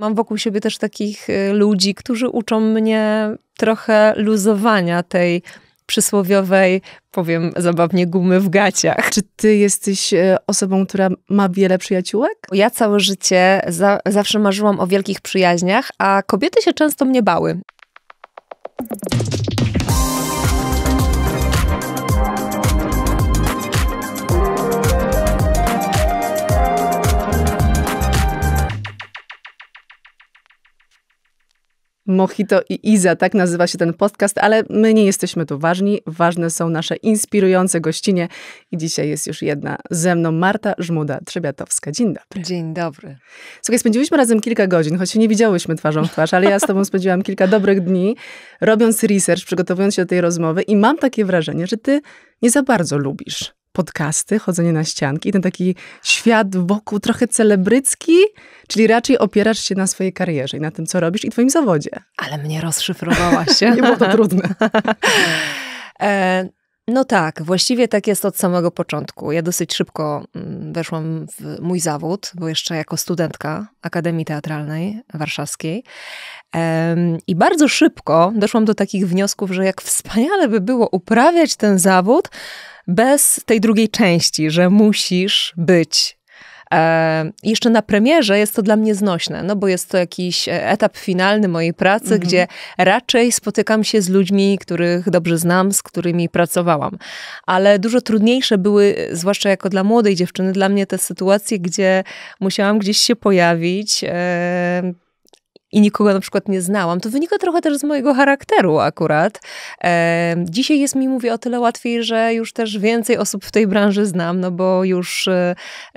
Mam wokół siebie też takich y, ludzi, którzy uczą mnie trochę luzowania tej przysłowiowej, powiem zabawnie, gumy w gaciach. Czy ty jesteś y, osobą, która ma wiele przyjaciółek? Ja całe życie za zawsze marzyłam o wielkich przyjaźniach, a kobiety się często mnie bały. Mojito i Iza, tak nazywa się ten podcast, ale my nie jesteśmy tu ważni. Ważne są nasze inspirujące gościnie i dzisiaj jest już jedna ze mną, Marta Żmuda-Trzebiatowska. Dzień dobry. Dzień dobry. Słuchaj, spędziłyśmy razem kilka godzin, choć nie widziałyśmy twarzą w twarz, ale ja z tobą spędziłam kilka dobrych dni, robiąc research, przygotowując się do tej rozmowy i mam takie wrażenie, że ty nie za bardzo lubisz podcasty, chodzenie na ścianki, ten taki świat wokół trochę celebrycki, czyli raczej opierasz się na swojej karierze i na tym, co robisz i twoim zawodzie. Ale mnie rozszyfrowałaś. Nie było to trudne. e, no tak, właściwie tak jest od samego początku. Ja dosyć szybko mm, weszłam w mój zawód, bo jeszcze jako studentka Akademii Teatralnej Warszawskiej. I bardzo szybko doszłam do takich wniosków, że jak wspaniale by było uprawiać ten zawód bez tej drugiej części, że musisz być E, jeszcze na premierze jest to dla mnie znośne, no bo jest to jakiś e, etap finalny mojej pracy, mhm. gdzie raczej spotykam się z ludźmi, których dobrze znam, z którymi pracowałam. Ale dużo trudniejsze były, e, zwłaszcza jako dla młodej dziewczyny, dla mnie te sytuacje, gdzie musiałam gdzieś się pojawić. E, i nikogo na przykład nie znałam, to wynika trochę też z mojego charakteru akurat. E, dzisiaj jest mi, mówię, o tyle łatwiej, że już też więcej osób w tej branży znam, no bo już e,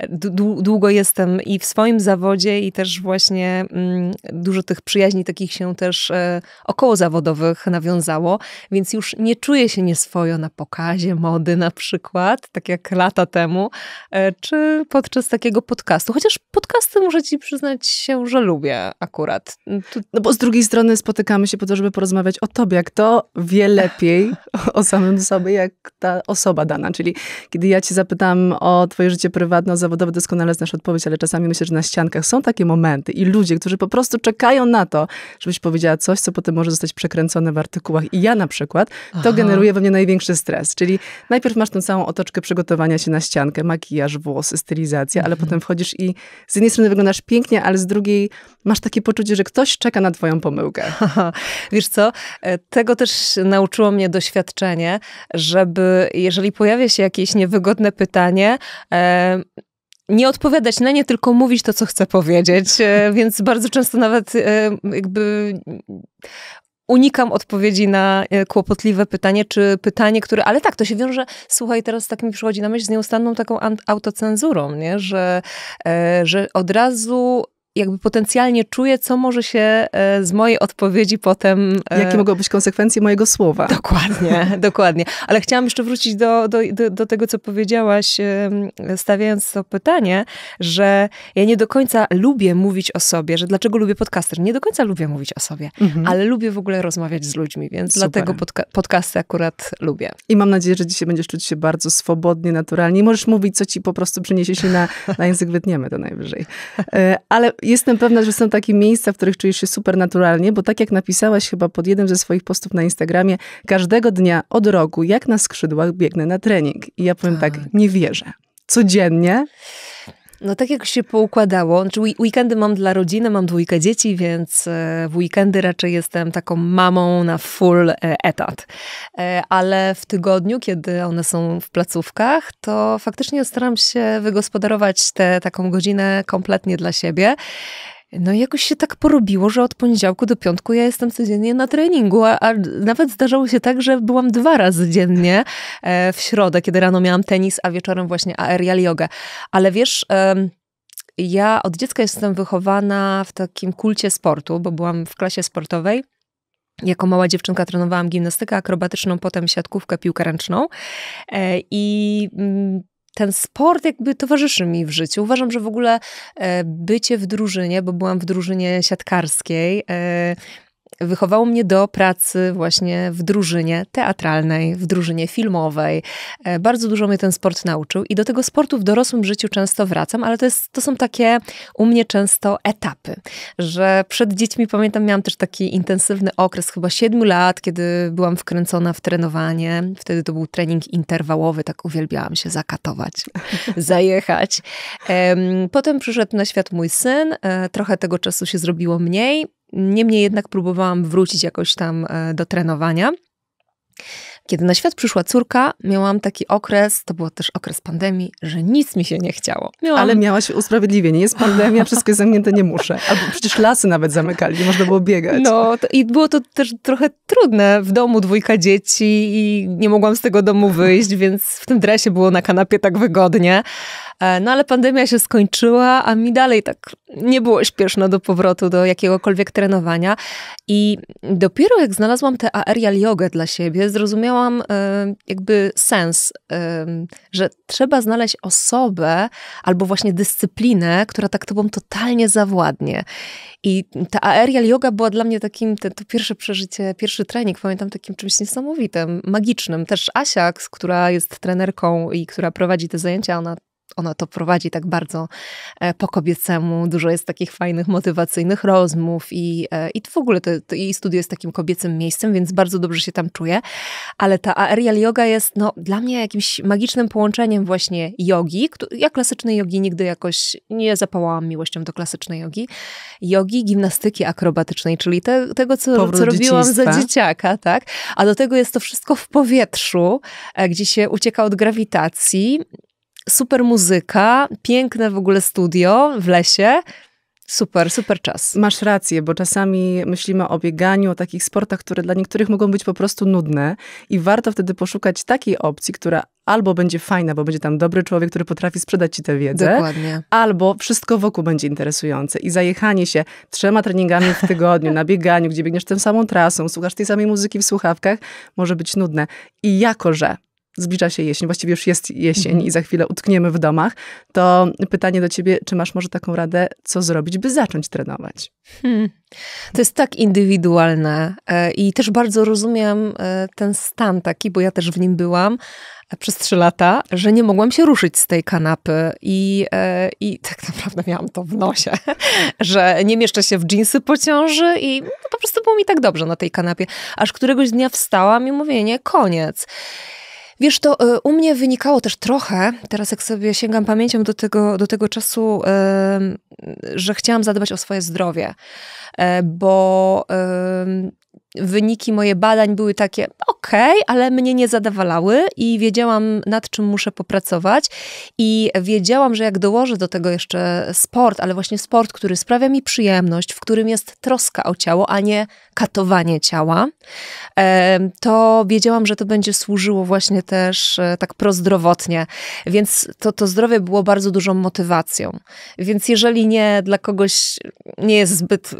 długo jestem i w swoim zawodzie i też właśnie mm, dużo tych przyjaźni takich się też e, okołozawodowych nawiązało, więc już nie czuję się nieswojo na pokazie mody na przykład, tak jak lata temu, e, czy podczas takiego podcastu. Chociaż podcasty muszę ci przyznać się, że lubię akurat Mm, no bo z drugiej strony spotykamy się po to, żeby porozmawiać o tobie, jak to wie lepiej o samym sobie, jak ta osoba dana. Czyli kiedy ja cię zapytam o twoje życie prywatne, zawodowe, doskonale znasz odpowiedź, ale czasami myślę, że na ściankach są takie momenty i ludzie, którzy po prostu czekają na to, żebyś powiedziała coś, co potem może zostać przekręcone w artykułach. I ja na przykład, to Aha. generuje we mnie największy stres. Czyli najpierw masz tą całą otoczkę przygotowania się na ściankę, makijaż, włosy, stylizacja, ale mhm. potem wchodzisz i z jednej strony wyglądasz pięknie, ale z drugiej masz takie poczucie, że ktoś czeka na twoją pomyłkę. Wiesz co, e, tego też nauczyło mnie doświadczenie, żeby jeżeli pojawia się jakieś niewygodne pytanie, e, nie odpowiadać na nie, tylko mówić to, co chcę powiedzieć. E, więc bardzo często nawet e, jakby unikam odpowiedzi na e, kłopotliwe pytanie, czy pytanie, które, ale tak, to się wiąże, słuchaj, teraz tak mi przychodzi na myśl, z nieustanną taką autocenzurą, nie? Że, e, że od razu jakby potencjalnie czuję, co może się e, z mojej odpowiedzi potem. E, Jakie mogą być konsekwencje mojego słowa? Dokładnie, dokładnie. Ale chciałam jeszcze wrócić do, do, do, do, tego, co powiedziałaś, stawiając to pytanie, że ja nie do końca lubię mówić o sobie, że dlaczego lubię podcaster? Nie do końca lubię mówić o sobie, mhm. ale lubię w ogóle rozmawiać z ludźmi, więc Super. dlatego podca podcasty akurat lubię. I mam nadzieję, że dzisiaj będziesz czuć się bardzo swobodnie, naturalnie. Możesz mówić, co ci po prostu przyniesie się na, na język, wytniemy to najwyżej. E, ale Jestem pewna, że są takie miejsca, w których czujesz się super naturalnie, bo tak jak napisałaś chyba pod jednym ze swoich postów na Instagramie, każdego dnia od roku, jak na skrzydłach, biegnę na trening. I ja powiem tak, tak nie wierzę. Codziennie. No tak jak się poukładało, znaczy weekendy mam dla rodziny, mam dwójkę dzieci, więc e, w weekendy raczej jestem taką mamą na full e, etat. E, ale w tygodniu, kiedy one są w placówkach, to faktycznie staram się wygospodarować tę taką godzinę kompletnie dla siebie no jakoś się tak porobiło, że od poniedziałku do piątku ja jestem codziennie na treningu, a, a, nawet zdarzało się tak, że byłam dwa razy dziennie e, w środę, kiedy rano miałam tenis, a wieczorem właśnie aerial jogę. Ale wiesz... ja od dziecka jestem wychowana w takim kulcie sportu, bo byłam w klasie sportowej. Jako mała dziewczynka trenowałam gimnastykę akrobatyczną, potem siatkówkę, piłkę ręczną. E, I mm, ten sport jakby towarzyszy mi w życiu. Uważam, że w ogóle e, bycie w drużynie, bo byłam w drużynie siatkarskiej, e, wychowało mnie do pracy właśnie w drużynie teatralnej, w drużynie filmowej. E, bardzo dużo mnie ten sport nauczył i do tego sportu w dorosłym życiu często wracam, ale to, jest, to są takie u mnie często etapy, że przed dziećmi pamiętam, miałam też taki intensywny okres, chyba 7 lat, kiedy byłam wkręcona w trenowanie. Wtedy to był trening interwałowy, tak uwielbiałam się zakatować, zajechać. Potem przyszedł na świat mój syn, e, trochę tego czasu się zrobiło mniej. Niemniej jednak próbowałam wrócić jakoś tam e, do trenowania. Kiedy na świat przyszła córka, miałam taki okres, to był też okres pandemii, że nic mi się nie chciało. Miałam... Ale miałaś usprawiedliwienie. Jest pandemia, wszystko jest zamknięte, nie muszę. Albo przecież lasy nawet zamykali, nie można było biegać. No to, i było to też trochę trudne. W domu dwójka dzieci i nie mogłam z tego domu wyjść, więc w tym dresie było na kanapie tak wygodnie. E, no ale pandemia się skończyła, a mi dalej tak nie było śpieszno do powrotu do jakiegokolwiek trenowania. I dopiero jak znalazłam tę aerial jogę dla siebie, zrozumiałam e, jakby sens, e, że trzeba znaleźć osobę albo właśnie dyscyplinę, która tak tobą totalnie zawładnie. I ta aerial yoga była dla mnie takim, te, to pierwsze przeżycie, pierwszy trening, pamiętam takim czymś niesamowitym, magicznym. Też Asiak, która jest trenerką i która prowadzi te zajęcia, ona ona to prowadzi tak bardzo e, po kobiecemu. Dużo jest takich fajnych, motywacyjnych rozmów i, e, i w ogóle to, to jej studio jest takim kobiecym miejscem, więc bardzo dobrze się tam czuję. Ale ta aerial yoga jest no, dla mnie jakimś magicznym połączeniem właśnie jogi. Ja klasycznej jogi nigdy jakoś nie zapałałam miłością do klasycznej jogi. Jogi, gimnastyki akrobatycznej, czyli te, tego, co, co robiłam za dzieciaka, tak? A do tego jest to wszystko w powietrzu, e, gdzie się ucieka od grawitacji super muzyka, piękne w ogóle studio w lesie. Super, super czas. Masz rację, bo czasami myślimy o bieganiu, o takich sportach, które dla niektórych mogą być po prostu nudne i warto wtedy poszukać takiej opcji, która albo będzie fajna, bo będzie tam dobry człowiek, który potrafi sprzedać ci tę wiedzę, Dokładnie. albo wszystko wokół będzie interesujące i zajechanie się trzema treningami w tygodniu, na bieganiu, gdzie biegniesz tą samą trasą, słuchasz tej samej muzyki w słuchawkach, może być nudne. I jako, że zbliża się jesień, właściwie już jest jesień mhm. i za chwilę utkniemy w domach, to pytanie do ciebie, czy masz może taką radę, co zrobić, by zacząć trenować? Hmm. To jest tak indywidualne e, i też bardzo rozumiem e, ten stan taki, bo ja też w nim byłam e, przez trzy lata, że nie mogłam się ruszyć z tej kanapy i, i tak naprawdę miałam to w nosie, że nie mieszczę się w dżinsy po ciąży i no, po prostu było mi tak dobrze na tej kanapie. Aż któregoś dnia wstałam i mówię, nie, koniec. Wiesz, to y, u mnie wynikało też trochę, teraz jak sobie sięgam pamięcią do tego, do tego czasu, że chciałam zadbać o swoje zdrowie, e, bo wyniki moje badań były takie okej, okay, ale mnie nie zadawalały i wiedziałam nad czym muszę popracować i wiedziałam, że jak dołożę do tego jeszcze sport, ale właśnie sport, który sprawia mi przyjemność, w którym jest troska o ciało, a nie katowanie ciała, to wiedziałam, że to będzie służyło właśnie też e, tak prozdrowotnie. Więc to, to zdrowie było bardzo dużą motywacją. Więc jeżeli nie dla kogoś nie jest zbyt,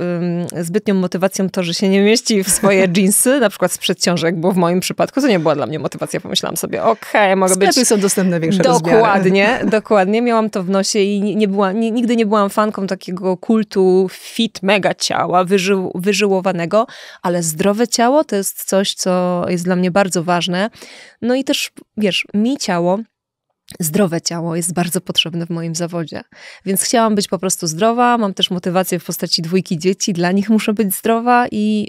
zbytnią motywacją to, że się nie mieści w swoje jeansy, na przykład z przedciążek, bo w moim przypadku to nie była dla mnie motywacja. Pomyślałam sobie, okej, okay, mogę Sklepy być... Sklepy są dostępne większe Dokładnie, rozmiary. dokładnie. Miałam to w nosie i nie, nie była, nie, nigdy nie byłam fanką takiego kultu fit, mega ciała, wyżył, wyżyłowanego, ale zdrowe ciało to jest coś, co jest dla mnie bardzo ważne. No i też, wiesz, mi ciało zdrowe ciało jest bardzo potrzebne w moim zawodzie. Więc chciałam być po prostu zdrowa, mam też motywację w postaci dwójki dzieci, dla nich muszę być zdrowa i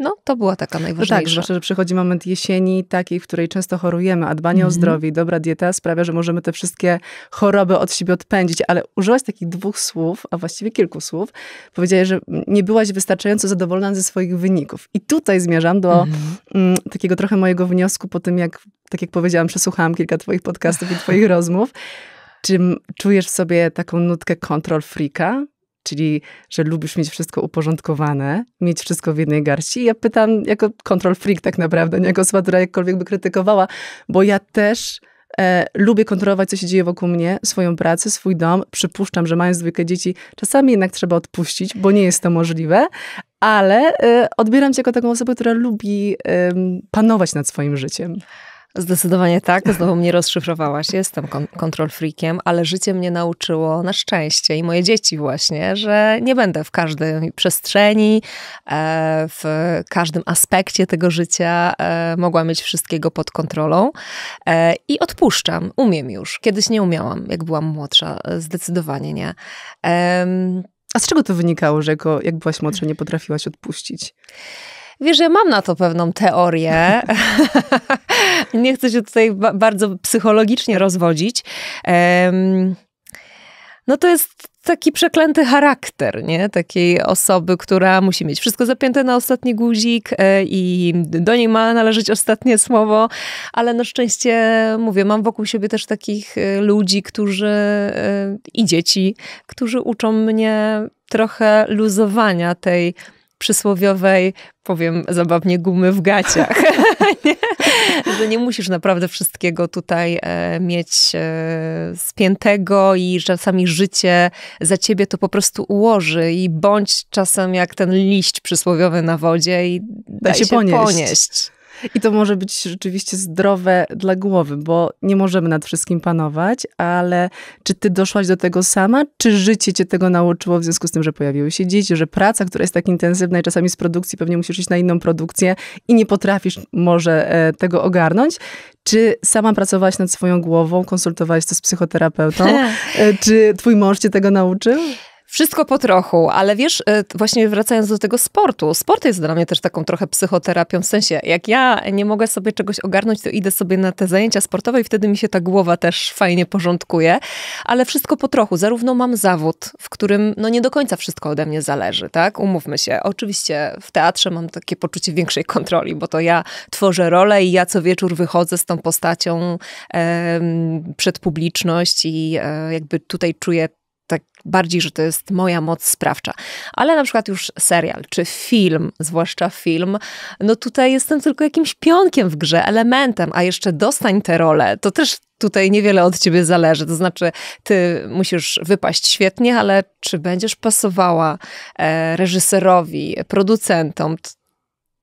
no, to była taka najważniejsza. No tak, zwłaszcza, że przychodzi moment jesieni, takiej, w której często chorujemy, a dbanie mm -hmm. o mhm. zdrowie i dobra dieta sprawia, że możemy te wszystkie choroby od siebie odpędzić. Ale użyłaś takich dwóch słów, a właściwie kilku słów. Powiedziałaś, że nie byłaś wystarczająco zadowolona ze swoich wyników. I tutaj zmierzam do mhm. mm -hmm. m, takiego trochę mojego wniosku po tym, jak, tak jak powiedziałam, przesłuchałam kilka Twoich podcastów i Twoich rozmów. Czy czujesz w sobie taką nutkę kontrol freaka? czyli że lubisz mieć wszystko uporządkowane, mieć wszystko w jednej garści. ja pytam jako control freak tak naprawdę, nie jako osoba, która jakkolwiek by krytykowała, bo ja też e, lubię kontrolować, co się dzieje wokół mnie, swoją pracę, swój dom. Przypuszczam, że mając zwykłe dzieci, czasami jednak trzeba odpuścić, bo nie jest to możliwe, ale e, odbieram cię jako taką osobę, która lubi e, panować nad swoim życiem. Zdecydowanie tak, znowu mnie rozszyfrowałaś. Jestem kon freakiem, ale życie mnie nauczyło na szczęście i moje dzieci właśnie, że nie będę w każdej przestrzeni, e, w każdym aspekcie tego życia e, mogła mieć wszystkiego pod kontrolą e, i odpuszczam, umiem już. Kiedyś nie umiałam, jak byłam młodsza, zdecydowanie nie. A z czego to wynikało, że jako, jak byłaś młodsza nie potrafiłaś odpuścić? Wiesz, ja mam na to pewną teorię. Nie chcę się tutaj ba bardzo psychologicznie rozwodzić. Um, no to jest taki przeklęty charakter, nie? Takiej osoby, która musi mieć wszystko zapięte na ostatni guzik e, i do niej ma należeć ostatnie słowo, ale na szczęście, mówię, mam wokół siebie też takich e, ludzi, którzy e, i dzieci, którzy uczą mnie trochę luzowania tej przysłowiowej, powiem zabawnie, gumy w gaciach. nie? Że nie musisz naprawdę wszystkiego tutaj e, mieć e, spiętego i czasami życie za ciebie to po prostu ułoży i bądź czasem jak ten liść przysłowiowy na wodzie i daj da się, się ponieść. ponieść. I to może być rzeczywiście zdrowe dla głowy, bo nie możemy nad wszystkim panować, ale czy ty doszłaś do tego sama, czy życie cię tego nauczyło w związku z tym, że pojawiły się dzieci, że praca, która jest tak intensywna i czasami z produkcji pewnie musisz iść na inną produkcję i nie potrafisz może e, tego ogarnąć, czy sama pracowałaś nad swoją głową, konsultowałaś to z psychoterapeutą? E, czy twój mąż cię tego nauczył? Wszystko po trochu, ale wiesz, e, właśnie wracając do tego sportu, sport jest dla mnie też taką trochę psychoterapią, w sensie jak ja nie mogę sobie czegoś ogarnąć, to idę sobie na te zajęcia sportowe i wtedy mi się ta głowa też fajnie porządkuje, ale wszystko po trochu. Zarówno mam zawód, w którym no nie do końca wszystko ode mnie zależy, tak? Umówmy się. Oczywiście w teatrze mam takie poczucie większej kontroli, bo to ja tworzę rolę i ja co wieczór wychodzę z tą postacią przed publiczność i e, jakby tutaj czuję tak bardziej, że to jest moja moc sprawcza. Ale na przykład już serial czy film, zwłaszcza film, no tutaj jestem tylko jakimś pionkiem w grze, elementem, a jeszcze dostań tę rolę. To też tutaj niewiele od ciebie zależy. To znaczy, ty musisz wypaść świetnie, ale czy będziesz pasowała e, reżyserowi, producentom?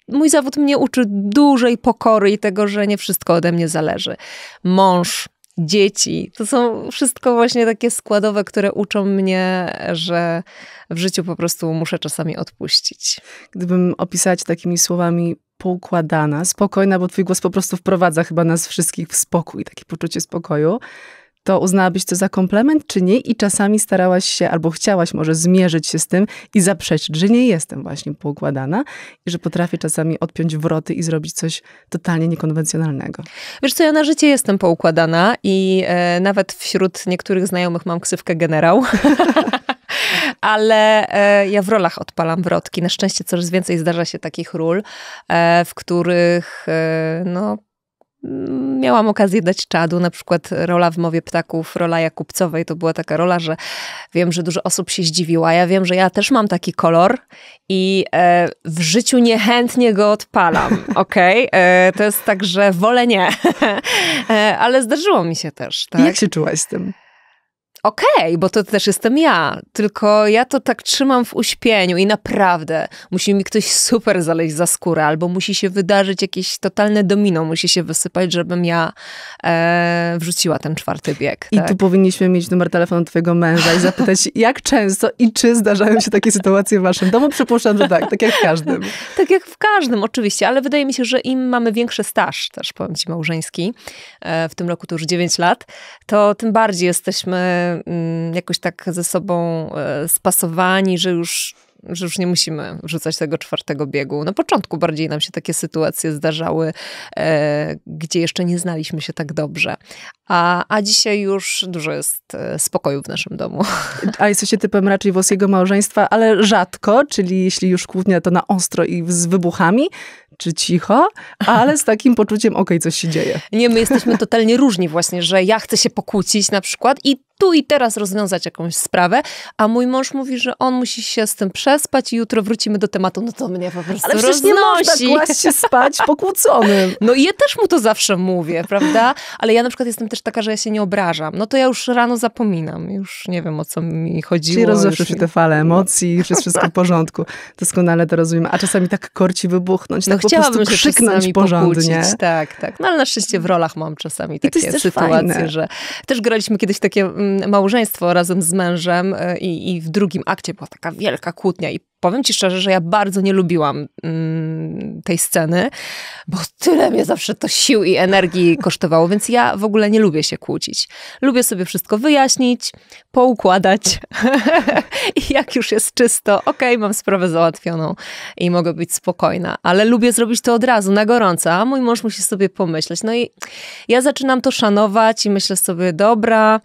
Mój zawód mnie uczy dużej pokory i tego, że nie wszystko ode mnie zależy. Mąż dzieci. To są wszystko właśnie takie składowe, które uczą mnie, że w życiu po prostu muszę czasami odpuścić. Gdybym opisać takimi słowami poukładana, spokojna, bo twój głos po prostu wprowadza chyba nas wszystkich w spokój, takie poczucie spokoju to uznałabyś to za komplement, czy nie? I czasami starałaś się, albo chciałaś może zmierzyć się z tym i zaprzeczyć, że nie jestem właśnie poukładana i że potrafię czasami odpiąć wroty i zrobić coś totalnie niekonwencjonalnego. Wiesz co, ja na życie jestem poukładana i e, nawet wśród niektórych znajomych mam ksywkę generał. ale e, ja w rolach odpalam wrotki. Na szczęście coraz więcej zdarza się takich ról, e, w których e, no, miałam okazję dać czadu, na przykład rola w Mowie Ptaków, rola Jakubcowej, to była taka rola, że wiem, że dużo osób się zdziwiła ja wiem, że ja też mam taki kolor i e, w życiu niechętnie go odpalam, okej? Okay? E, to jest tak, że wolę nie, e, ale zdarzyło mi się też, tak? jak się czułaś z tym? okej, okay, bo to też jestem ja, tylko ja to tak trzymam w uśpieniu i naprawdę musi mi ktoś super zaleźć za skórę, albo musi się wydarzyć jakieś totalne domino, musi się wysypać, żebym ja e, wrzuciła ten czwarty bieg. I tak? tu powinniśmy mieć numer telefonu twojego męża i zapytać, jak często i czy zdarzają się takie sytuacje w waszym domu? Przypuszczam, że tak, tak jak w każdym. tak jak w każdym, oczywiście, ale wydaje mi się, że im mamy większy staż, też powiem ci małżeński, e, w tym roku to już 9 lat, to tym bardziej jesteśmy Mm, jakoś tak ze sobą e, spasowani, że już, że już nie musimy wrzucać tego czwartego biegu. Na początku bardziej nam się takie sytuacje zdarzały, e, gdzie jeszcze nie znaliśmy się tak dobrze. A, a dzisiaj już dużo jest e, spokoju w naszym domu. A jesteście typem raczej włoskiego małżeństwa, ale rzadko, czyli jeśli już kłótnia, to na ostro i z wybuchami czy cicha, ale z takim poczuciem, okej, okay, coś się dzieje. Nie, my jesteśmy totalnie różni właśnie, że ja chcę się pokłócić na przykład i tu i teraz rozwiązać jakąś sprawę, a mój mąż mówi, że on musi się z tym przespać i jutro wrócimy do tematu, no to mnie po prostu Ale przecież roznosi. nie można się spać pokłóconym. No i ja też mu to zawsze mówię, prawda? Ale ja na przykład jestem też taka, że ja się nie obrażam. No to ja już rano zapominam, już nie wiem o co mi chodziło. Czyli rozeszły się te fale emocji, już jest wszystko w porządku. Doskonale to rozumiem. A czasami tak korci wybuchnąć, no tak po Chciałabym się krzyknąć porządnie. Pokłócić. Tak, tak. No ale na szczęście w rolach mam czasami takie sytuacje, fajne. że też graliśmy kiedyś takie mm, małżeństwo razem z mężem y, i, i w drugim akcie była taka wielka kłótnia i powiem ci szczerze, że ja bardzo nie lubiłam mm, tej sceny, bo tyle mnie zawsze to sił i energii kosztowało, więc ja w ogóle nie lubię się kłócić. Lubię sobie wszystko wyjaśnić, poukładać i jak już jest czysto, okej, okay, mam sprawę załatwioną i mogę być spokojna, ale lubię zrobić to od razu, na gorąco, a mój mąż musi sobie pomyśleć. No i ja zaczynam to szanować i myślę sobie, dobra,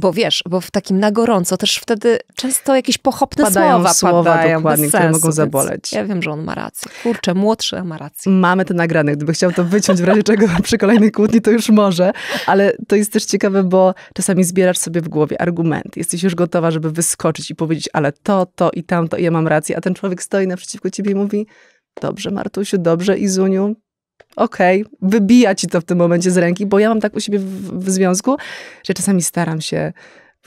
bo wiesz, bo w takim na gorąco też wtedy często jakieś pochopne padają słowa, słowa padają, dokładnie, sensu, które mogą zaboleć. Ja wiem, że on ma rację. Kurczę, młodszy ma rację. Mamy to nagrane. Gdyby chciał to wyciąć w razie czego przy kolejnej kłótni, to już może. Ale to jest też ciekawe, bo czasami zbierasz sobie w głowie argumenty. Jesteś już gotowa, żeby wyskoczyć i powiedzieć, ale to, to i tamto, i ja mam rację. A ten człowiek stoi naprzeciwko ciebie i mówi, dobrze Martusiu, dobrze Izuniu, okej, okay, wybija ci to w tym momencie z ręki, bo ja mam tak u siebie w, w związku, że czasami staram się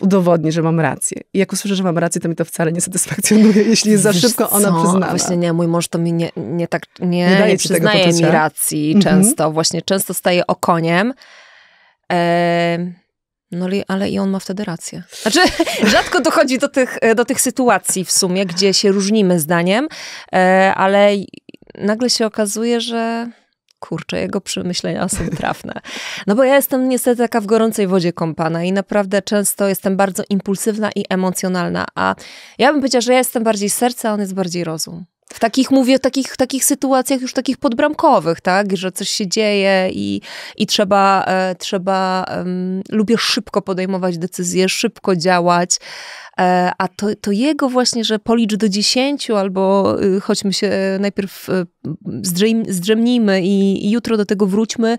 udowodnić, że mam rację. I jak usłyszę, że mam rację, to mi to wcale nie satysfakcjonuje, jeśli jest Wiesz za szybko ona co? Właśnie nie, mój mąż to mi nie, nie tak, nie, nie, nie przyznaje mi racji mm -hmm. często. Właśnie często staje okoniem. Eee, no ale i on ma wtedy rację. Znaczy, rzadko dochodzi do tych, e, do tych sytuacji w sumie, gdzie się różnimy zdaniem, e, ale nagle się okazuje, że kurczę, jego przemyślenia są trafne. No bo ja jestem niestety taka w gorącej wodzie kąpana i naprawdę często jestem bardzo impulsywna i emocjonalna, a ja bym powiedziała, że ja jestem bardziej serce, a on jest bardziej rozum. W takich, mówię, takich, takich sytuacjach już takich podbramkowych, tak? Że coś się dzieje i, i trzeba, e, trzeba lubię szybko podejmować decyzje, szybko działać. E, a to, to jego właśnie, że policz do dziesięciu albo y, chodźmy się e, najpierw y, zdrzemnijmy i, i jutro do tego wróćmy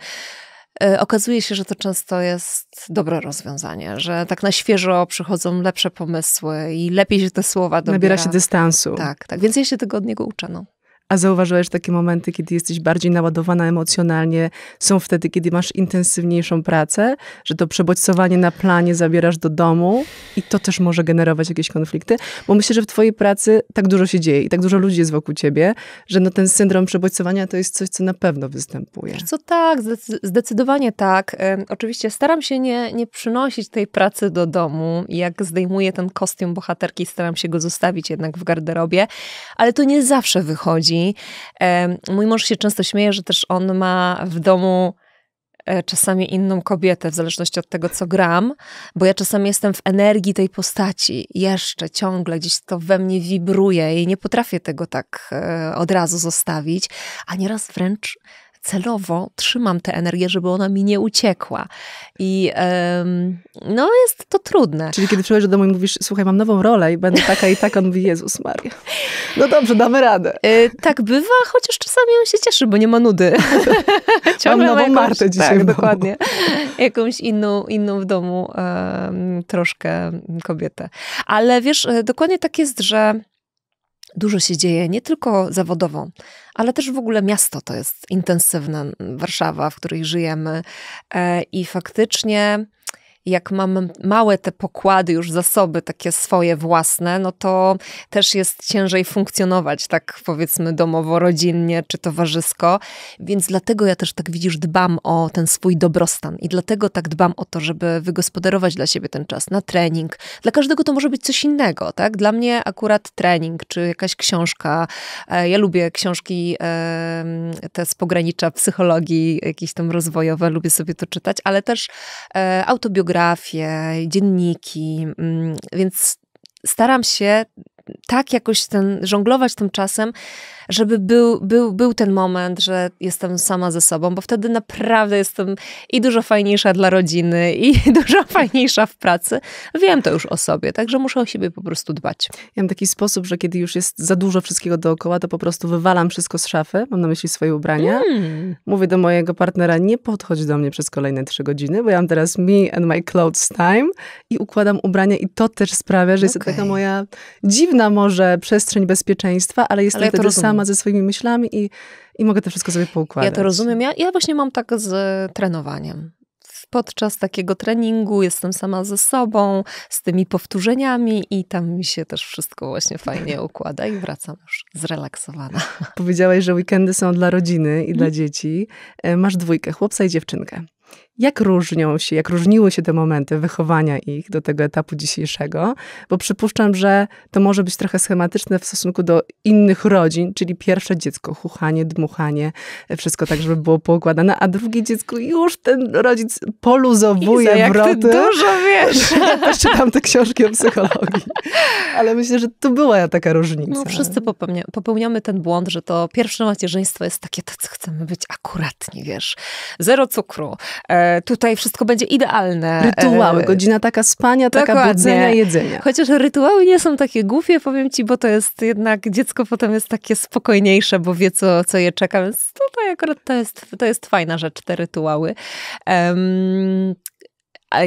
E, okazuje się, że to często jest dobre rozwiązanie, że tak na świeżo przychodzą lepsze pomysły i lepiej się te słowa dobiera. Nabiera się dystansu. Tak, tak. Więc ja się tego od niego uczę. No. A zauważyłeś takie momenty, kiedy jesteś bardziej naładowana emocjonalnie, są wtedy, kiedy masz intensywniejszą pracę, że to przebodźcowanie na planie zabierasz do domu i to też może generować jakieś konflikty, bo myślę, że w twojej pracy tak dużo się dzieje i tak dużo ludzi jest wokół ciebie, że no ten syndrom przebodźcowania to jest coś, co na pewno występuje. Wiesz co tak, zdecydowanie tak. Oczywiście staram się nie, nie przynosić tej pracy do domu. Jak zdejmuję ten kostium bohaterki, staram się go zostawić jednak w garderobie, ale to nie zawsze wychodzi. Mój mąż się często śmieje, że też on ma w domu e, czasami inną kobietę, w zależności od tego, co gram, bo ja czasami jestem w energii tej postaci, jeszcze ciągle gdzieś to we mnie wibruje i nie potrafię tego tak e, od razu zostawić, a nieraz wręcz celowo trzymam tę energię, żeby ona mi nie uciekła. I no jest to trudne. Czyli kiedy przychodzisz do domu i mówisz, słuchaj, mam nową rolę i będę taka i tak, on mówi, Jezus Maria. No dobrze, damy radę. Y, tak bywa, chociaż czasami on się cieszy, bo nie ma nudy. Ciągle mam nową jakąś, Martę tak, dzisiaj tak, dokładnie. Jakąś inną, inną w domu troszkę kobietę. Ale wiesz, y, dokładnie tak jest, że Dużo się dzieje, nie tylko zawodowo, ale też w ogóle miasto to jest intensywne, Warszawa, w której żyjemy. E, I faktycznie jak mam małe te pokłady, już zasoby takie swoje własne, no to też jest ciężej funkcjonować, tak powiedzmy domowo, rodzinnie czy towarzysko. Więc dlatego ja też tak widzisz, dbam o ten swój dobrostan i dlatego tak dbam o to, żeby wygospodarować dla siebie ten czas na trening. Dla każdego to może być coś innego, tak? Dla mnie akurat trening czy jakaś książka. E, ja lubię książki te z pogranicza psychologii, jakieś tam rozwojowe, lubię sobie to czytać, ale też e, autobiografii fotografię, dzienniki, mm, więc staram się tak jakoś ten, żonglować tym czasem, żeby był, był, był ten moment, że jestem sama ze sobą, bo wtedy naprawdę jestem i dużo fajniejsza dla rodziny, i dużo fajniejsza w pracy. Wiem to już o sobie, także muszę o siebie po prostu dbać. Ja mam taki sposób, że kiedy już jest za dużo wszystkiego dookoła, to po prostu wywalam wszystko z szafy, mam na myśli swoje ubrania. Mm. Mówię do mojego partnera, nie podchodź do mnie przez kolejne trzy godziny, bo ja mam teraz me and my clothes time i układam ubrania i to też sprawia, że okay. jest taka moja dziwna sztywna może przestrzeń bezpieczeństwa, ale jestem ale ja wtedy sama ze swoimi myślami i, i mogę to wszystko sobie poukładać. Ja to rozumiem. Ja, ja właśnie mam tak z e, trenowaniem podczas takiego treningu, jestem sama ze sobą, z tymi powtórzeniami i tam mi się też wszystko właśnie fajnie układa i wracam już zrelaksowana. Powiedziałaś, że weekendy są dla rodziny i dla mhm. dzieci. E, masz dwójkę, chłopca i dziewczynkę. Jak różnią się, jak różniły się te momenty wychowania ich do tego etapu dzisiejszego? Bo przypuszczam, że to może być trochę schematyczne w stosunku do innych rodzin, czyli pierwsze dziecko, chuchanie, dmuchanie, wszystko tak, żeby było poukładane, a drugie dziecko już ten rodzic poluzowuje Iza, wroty. jak ty dużo wiesz! Też czytam te książki o psychologii. Ale myślę, że tu była taka różnica. No, wszyscy popełnia, popełniamy ten błąd, że to pierwsze macierzyństwo jest takie, to co chcemy być akuratni, wiesz. Zero cukru, e, tutaj wszystko będzie idealne. Rytuały, e, godzina taka spania, Dokładnie. taka budzenia, jedzenia. Chociaż rytuały nie są takie głupie, powiem ci, bo to jest jednak, dziecko potem jest takie spokojniejsze, bo wie, co, co je czeka, więc tutaj akurat to jest, to jest fajna rzecz, te rytuały. Um,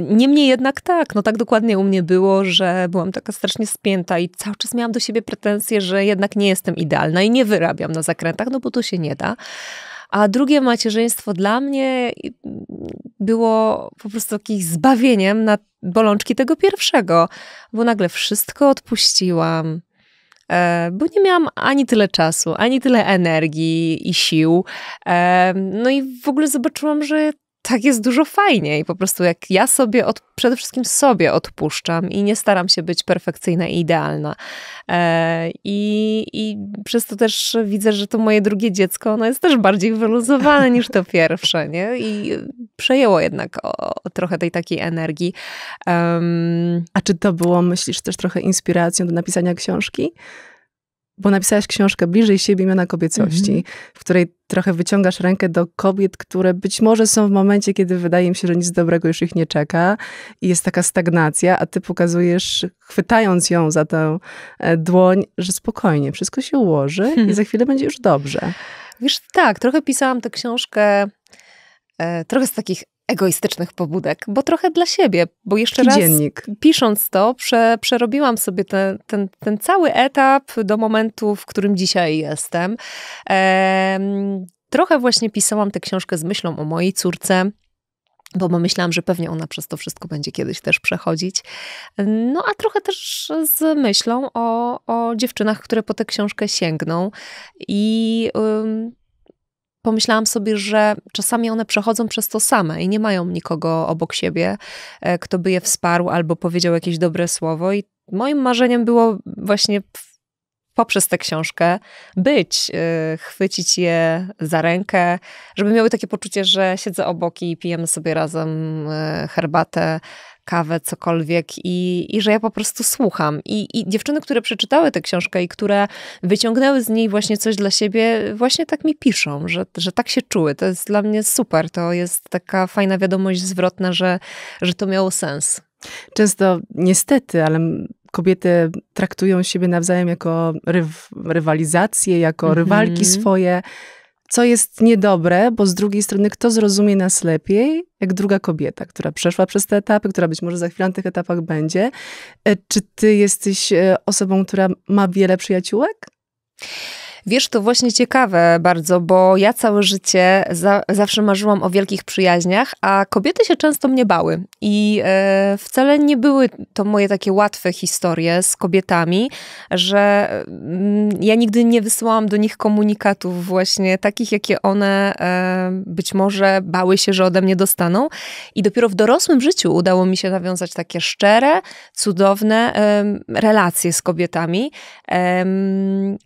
Niemniej jednak tak, no tak dokładnie u mnie było, że byłam taka strasznie spięta i cały czas miałam do siebie pretensje, że jednak nie jestem idealna i nie wyrabiam na zakrętach, no bo to się nie da. A drugie macierzyństwo dla mnie mm, było po prostu jakimś zbawieniem na bolączki tego pierwszego, bo nagle wszystko odpuściłam e, bo nie miałam ani tyle czasu, ani tyle energii i sił. E, no i w ogóle zobaczyłam, że tak jest dużo fajniej. Po prostu jak ja sobie, od, przede wszystkim sobie odpuszczam i nie staram się być perfekcyjna i idealna. E, I, I przez to też widzę, że to moje drugie dziecko, ono jest też bardziej wyluzowane niż to pierwsze, nie? I przejęło jednak o, o trochę tej takiej energii. Um, A czy to było, myślisz, też trochę inspiracją do napisania książki? bo napisałaś książkę Bliżej siebie imiona kobiecości, mm -hmm. w której trochę wyciągasz rękę do kobiet, które być może są w momencie, kiedy wydaje im się, że nic dobrego już ich nie czeka i jest taka stagnacja, a ty pokazujesz, chwytając ją za tę e, dłoń, że spokojnie, wszystko się ułoży hmm. i za chwilę będzie już dobrze. Wiesz, tak, trochę pisałam tę książkę e, trochę z takich egoistycznych pobudek, bo trochę dla siebie, bo jeszcze raz dziennik. pisząc to, prze, przerobiłam sobie ten, ten, ten, cały etap do momentu, w którym dzisiaj jestem. Ehm, trochę właśnie pisałam tę książkę z myślą o mojej córce bo myślałam, że pewnie ona przez to wszystko będzie kiedyś też przechodzić. No a trochę też z myślą o, o dziewczynach, które po tę książkę sięgną i pomyślałam sobie, że czasami one przechodzą przez to same i nie mają nikogo obok siebie, e, kto by je wsparł albo powiedział jakieś dobre słowo. I moim marzeniem było właśnie poprzez tę książkę być, e, chwycić je za rękę, żeby miały takie poczucie, że siedzę obok i pijemy sobie razem e, herbatę, kawę, cokolwiek i, i że ja po prostu słucham. I, I dziewczyny, które przeczytały tę książkę i które wyciągnęły z niej właśnie coś dla siebie, właśnie tak mi piszą, że, że tak się czuły. To jest dla mnie super. To jest taka fajna wiadomość zwrotna, że, że to miało sens. Często niestety, ale kobiety traktują siebie nawzajem jako ryw, rywalizację, jako mm -hmm. rywalki mhm. swoje co jest niedobre, bo z drugiej strony, kto zrozumie nas lepiej, jak druga kobieta, która przeszła przez te etapy, która być może za chwilę na tych etapach będzie. E, czy ty jesteś e, osobą, która ma wiele przyjaciółek? Wiesz, to właśnie ciekawe bardzo, bo ja całe życie za, zawsze marzyłam o wielkich przyjaźniach, a kobiety się często mnie bały. I e, wcale nie były to moje takie łatwe historie z kobietami, że m, mm, ja nigdy nie wysyłałam do nich komunikatów właśnie takich, jakie one e, być może bały się, że ode mnie dostaną. I dopiero w dorosłym życiu udało mi się nawiązać takie szczere, cudowne e, relacje z kobietami.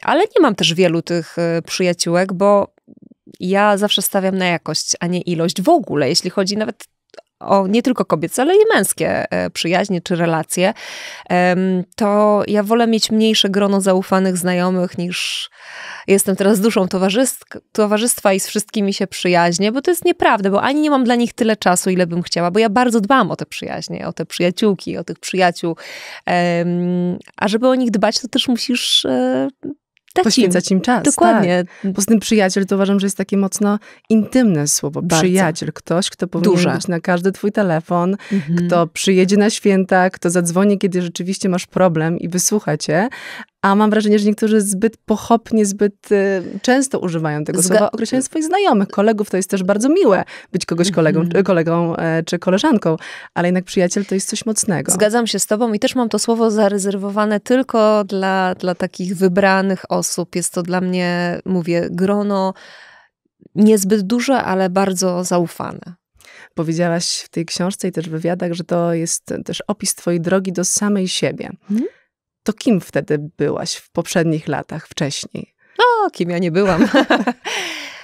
ale nie mam też wiele wielu tych e, przyjaciółek, bo ja zawsze stawiam na jakość, a nie ilość w ogóle, jeśli chodzi nawet o nie tylko kobiece, ale i męskie e, przyjaźnie czy relacje, to ja wolę mieć mniejsze grono zaufanych znajomych niż jestem teraz duszą towarzystwa i z wszystkimi się przyjaźnie, bo to jest nieprawda, bo ani nie mam dla nich tyle czasu, ile bym chciała, bo ja bardzo dbam o te przyjaźnie, o te przyjaciółki, o tych przyjaciół. A żeby o nich dbać, to też musisz e, poświęcać poświęcać im, im czas. Tak. Dokładnie. Tak. Poza tym przyjaciel to uważam, że jest takie mocno intymne słowo. Bardzo. Przyjaciel, ktoś, kto powinien Duże. być na każdy twój telefon, mhm. kto przyjedzie na święta, kto zadzwoni, kiedy rzeczywiście masz problem i wysłucha cię, a mam wrażenie, że niektórzy zbyt pochopnie, zbyt y, często używają tego Zga- słowa, określają swoich znajomych, kolegów. To jest też bardzo miłe być kogoś kolegą, mm-hmm. kolegą e, czy koleżanką, ale jednak przyjaciel to jest coś mocnego. Zgadzam się z tobą i też mam to słowo zarezerwowane tylko dla, dla takich wybranych osób. Jest to dla mnie, mówię, grono niezbyt duże, ale bardzo zaufane. Powiedziałaś w tej książce i też wywiadach, że to jest też opis twojej drogi do samej siebie. Mm-hmm to kim wtedy byłaś w poprzednich latach wcześniej? O, no, kim ja nie byłam.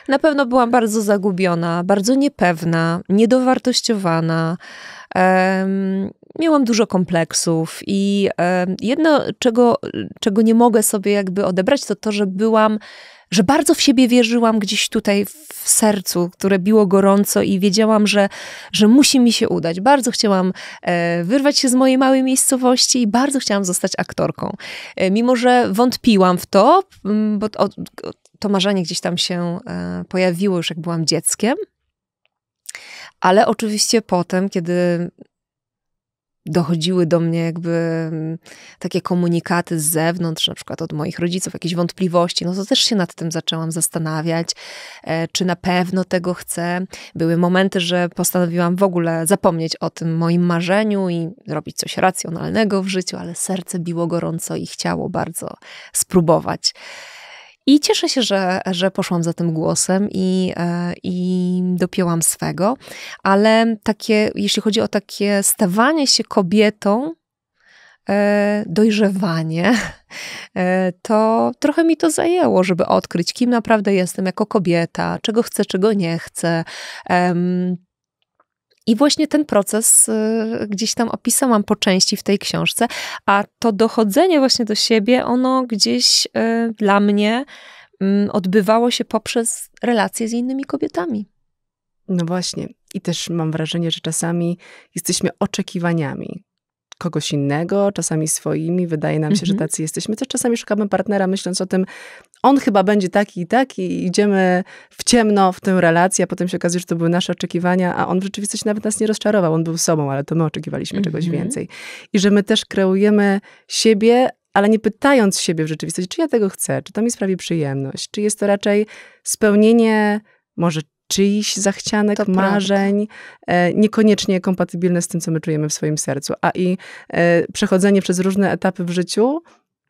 Na pewno byłam bardzo zagubiona, bardzo niepewna, niedowartościowana. Um, miałam dużo kompleksów i um, jedno, czego, czego nie mogę sobie jakby odebrać, to to, że byłam że bardzo w siebie wierzyłam gdzieś tutaj w sercu, które biło gorąco i wiedziałam, że, że musi mi się udać. Bardzo chciałam e, wyrwać się z mojej małej miejscowości i bardzo chciałam zostać aktorką. E, mimo, że wątpiłam w to, bo to, to marzenie gdzieś tam się e, pojawiło już jak byłam dzieckiem. Ale oczywiście potem, kiedy dochodziły do mnie jakby mm, takie komunikaty z zewnątrz, na przykład od moich rodziców, jakieś wątpliwości, no to też się nad tym zaczęłam zastanawiać, e, czy na pewno tego chcę. Były momenty, że postanowiłam w ogóle zapomnieć o tym moim marzeniu i robić coś racjonalnego w życiu, ale serce biło gorąco i chciało bardzo spróbować. I cieszę się, że, że poszłam za tym głosem i, e, i dopięłam swego, ale takie, jeśli chodzi o takie stawanie się kobietą, e, dojrzewanie, e, to trochę mi to zajęło, żeby odkryć, kim naprawdę jestem jako kobieta, czego chcę, czego nie chcę. I właśnie ten proces y, gdzieś tam opisałam po części w tej książce, a to dochodzenie właśnie do siebie, ono gdzieś y, dla mnie mm, odbywało się poprzez relacje z innymi kobietami. No właśnie. I też mam wrażenie, że czasami jesteśmy oczekiwaniami kogoś innego, czasami swoimi. Wydaje nam się, mhm. że tacy jesteśmy. Też czasami szukamy partnera, myśląc o tym, on chyba będzie taki i taki, i idziemy w ciemno w tę relację, a potem się okazuje, że to były nasze oczekiwania, a on w rzeczywistości nawet nas nie rozczarował. On był sobą, ale to my oczekiwaliśmy mhm. czegoś więcej. I że my też kreujemy siebie, ale nie pytając siebie w rzeczywistości, czy ja tego chcę, czy to mi sprawi przyjemność, czy jest to raczej spełnienie może czyichś zachcianek, to marzeń, e, niekoniecznie kompatybilne z tym, co my czujemy w swoim sercu. A i e, przechodzenie przez różne etapy w życiu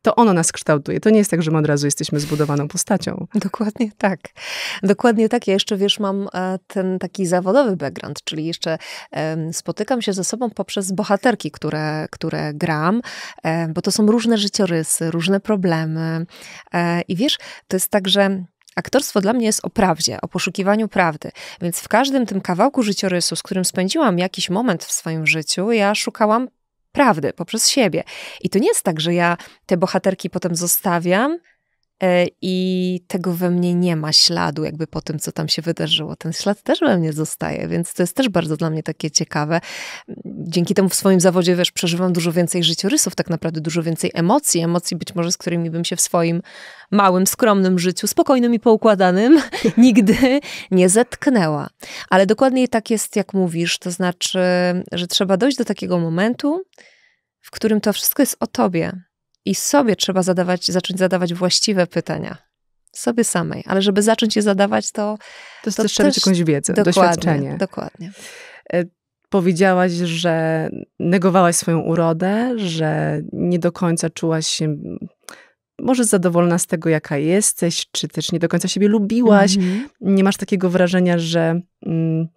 to ono nas kształtuje. To nie jest tak, że my od razu jesteśmy zbudowaną postacią. Dokładnie tak. Dokładnie tak. Ja jeszcze, wiesz, mam e, ten taki zawodowy background, czyli jeszcze spotykam się ze sobą poprzez bohaterki, które, które gram, bo to są różne życiorysy, różne problemy. I wiesz, to jest tak, że Aktorstwo dla mnie jest o prawdzie, o poszukiwaniu prawdy, więc w każdym tym kawałku życiorysu, z którym spędziłam jakiś moment w swoim życiu, ja szukałam prawdy poprzez siebie. I to nie jest tak, że ja te bohaterki potem zostawiam E, i tego we mnie nie ma śladu, jakby po tym, co tam się wydarzyło. Ten ślad też we mnie zostaje, więc to jest też bardzo dla mnie takie ciekawe. Dzięki temu w swoim zawodzie, wiesz, przeżywam dużo więcej życiorysów, tak naprawdę dużo więcej emocji, emocji być może, z którymi bym się w swoim małym, skromnym życiu, spokojnym i poukładanym, nigdy nie zetknęła. Ale dokładnie tak jest, jak mówisz, to znaczy, że trzeba dojść do takiego momentu, w którym to wszystko jest o tobie i sobie trzeba zadawać, zacząć zadawać właściwe pytania. Sobie samej. Ale żeby zacząć je zadawać, to. To, to też trzeba mieć jakąś wiedzę, dokładnie, doświadczenie. Dokładnie. E, powiedziałaś, że negowałaś swoją urodę, że nie do końca czułaś się może zadowolona z tego, jaka jesteś, czy też nie do końca siebie lubiłaś. Mm -hmm. Nie masz takiego wrażenia, że. Mm,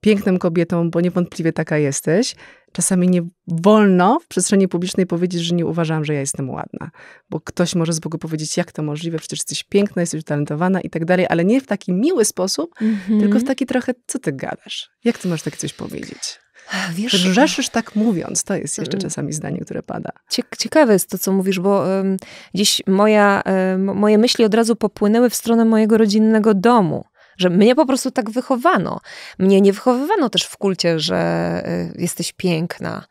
piękną kobietą, bo niewątpliwie taka jesteś, czasami nie wolno w przestrzeni publicznej powiedzieć, że nie uważam, że ja jestem ładna. Bo ktoś może z Bogu powiedzieć, jak to możliwe, przecież jesteś piękna, jesteś utalentowana i tak dalej, ale nie w taki miły sposób, mm-hmm. tylko w taki trochę, co ty gadasz? Jak ty możesz tak coś powiedzieć? Wiesz, że tak mówiąc, to jest jeszcze mm. czasami zdanie, które pada. Ciekawe jest to, co mówisz, bo um, dziś moja, um, moje myśli od razu popłynęły w stronę mojego rodzinnego domu że mnie po prostu tak wychowano. Mnie nie wychowywano też w kulcie, że e, jesteś piękna.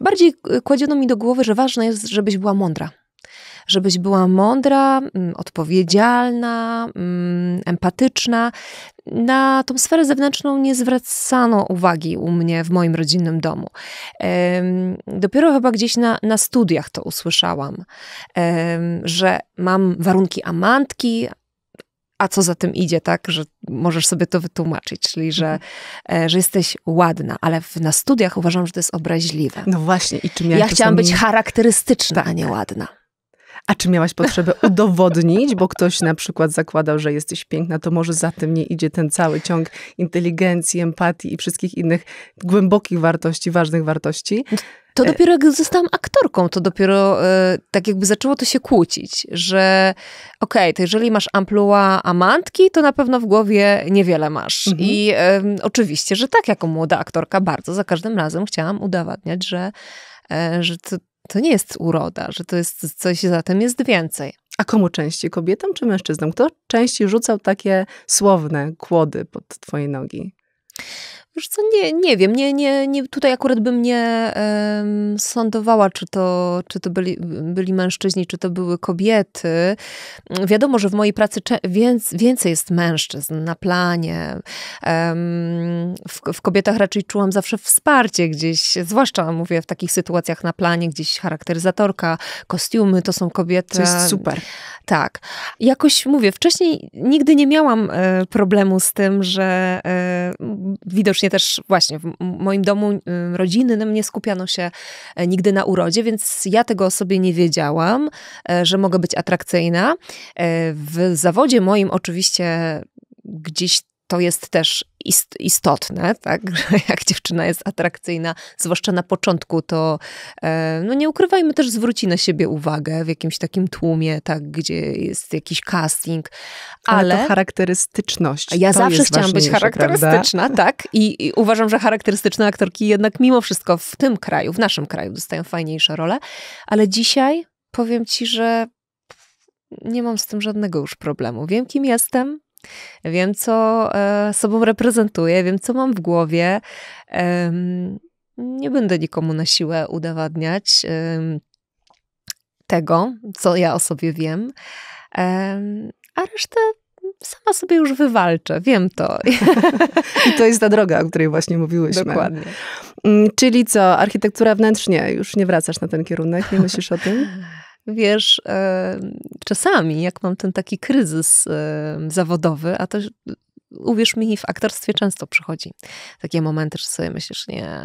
Bardziej kładziono mi do głowy, że ważne jest, żebyś była mądra. Żebyś była mądra, odpowiedzialna, empatyczna. Na tą sferę zewnętrzną nie zwracano uwagi u mnie w moim rodzinnym domu. Dopiero chyba gdzieś na, na studiach to usłyszałam, że mam warunki amantki, a co za tym idzie, tak, że możesz sobie to wytłumaczyć, czyli że, mhm. e, że jesteś ładna, ale w, na studiach uważam, że to jest obraźliwe. No właśnie, i czym ja, ja chciałam być charakterystyczna, a nie tak. ładna. A czy miałaś potrzebę udowodnić, bo ktoś na przykład zakładał, że jesteś piękna, to może za tym nie idzie ten cały ciąg inteligencji, empatii i wszystkich innych głębokich wartości, ważnych wartości? No to e, dopiero jak zostałam aktorką, to dopiero e, tak jakby zaczęło to się kłócić, że okej, okay, to jeżeli masz amplua amantki, to na pewno w głowie niewiele masz. Mhm. I y, oczywiście, że tak, jako młoda aktorka bardzo za każdym razem chciałam udowadniać, że, y, że to, to nie jest uroda, że to jest coś za tym jest więcej. A komu częściej, kobietom czy mężczyznom? Kto częściej rzucał takie słowne kłody pod twoje nogi? Wiesz co, nie, nie wiem, nie, nie, nie, tutaj akurat bym nie um, sądowała, czy to, czy to byli, byli mężczyźni, czy to były kobiety. Wiadomo, że w mojej pracy więc, więcej jest mężczyzn na planie. Um, w, w, kobietach raczej czułam zawsze wsparcie gdzieś, zwłaszcza mówię w takich sytuacjach na planie, gdzieś charakteryzatorka, kostiumy, to są kobiety. To jest super. Tak. Jakoś mówię, wcześniej nigdy nie miałam e, problemu z tym, że e, widocznie też właśnie w moim domu y, rodzinnym nie skupiano się e, nigdy na urodzie, więc ja tego o sobie nie wiedziałam, e, że mogę być atrakcyjna. E, w zawodzie moim oczywiście gdzieś to jest też istotne, tak? jak dziewczyna jest atrakcyjna, zwłaszcza na początku, to e, no nie ukrywajmy, też zwróci na siebie uwagę w jakimś takim tłumie, tak? gdzie jest jakiś casting. Ale, ale to charakterystyczność. Ja to zawsze chciałam być charakterystyczna, prawda? tak? I, I, uważam, że charakterystyczne aktorki jednak mimo wszystko w tym kraju, w naszym kraju dostają fajniejsze role, ale dzisiaj powiem ci, że nie mam z tym żadnego już problemu. Wiem, kim jestem, Wiem, co e, sobą reprezentuję, wiem, co mam w głowie. E, nie będę nikomu na siłę udowadniać e, tego, co ja o sobie wiem, a resztę sama sobie już wywalczę, wiem to. I to jest ta droga, o której właśnie mówiłeś. Dokładnie. Mm, czyli co, architektura wnętrznie, już nie wracasz na ten kierunek, nie myślisz o tym? wiesz, e, czasami jak mam ten taki kryzys e, zawodowy, a to uwierz mi, w aktorstwie często przychodzi takie momenty, że sobie myślisz, nie,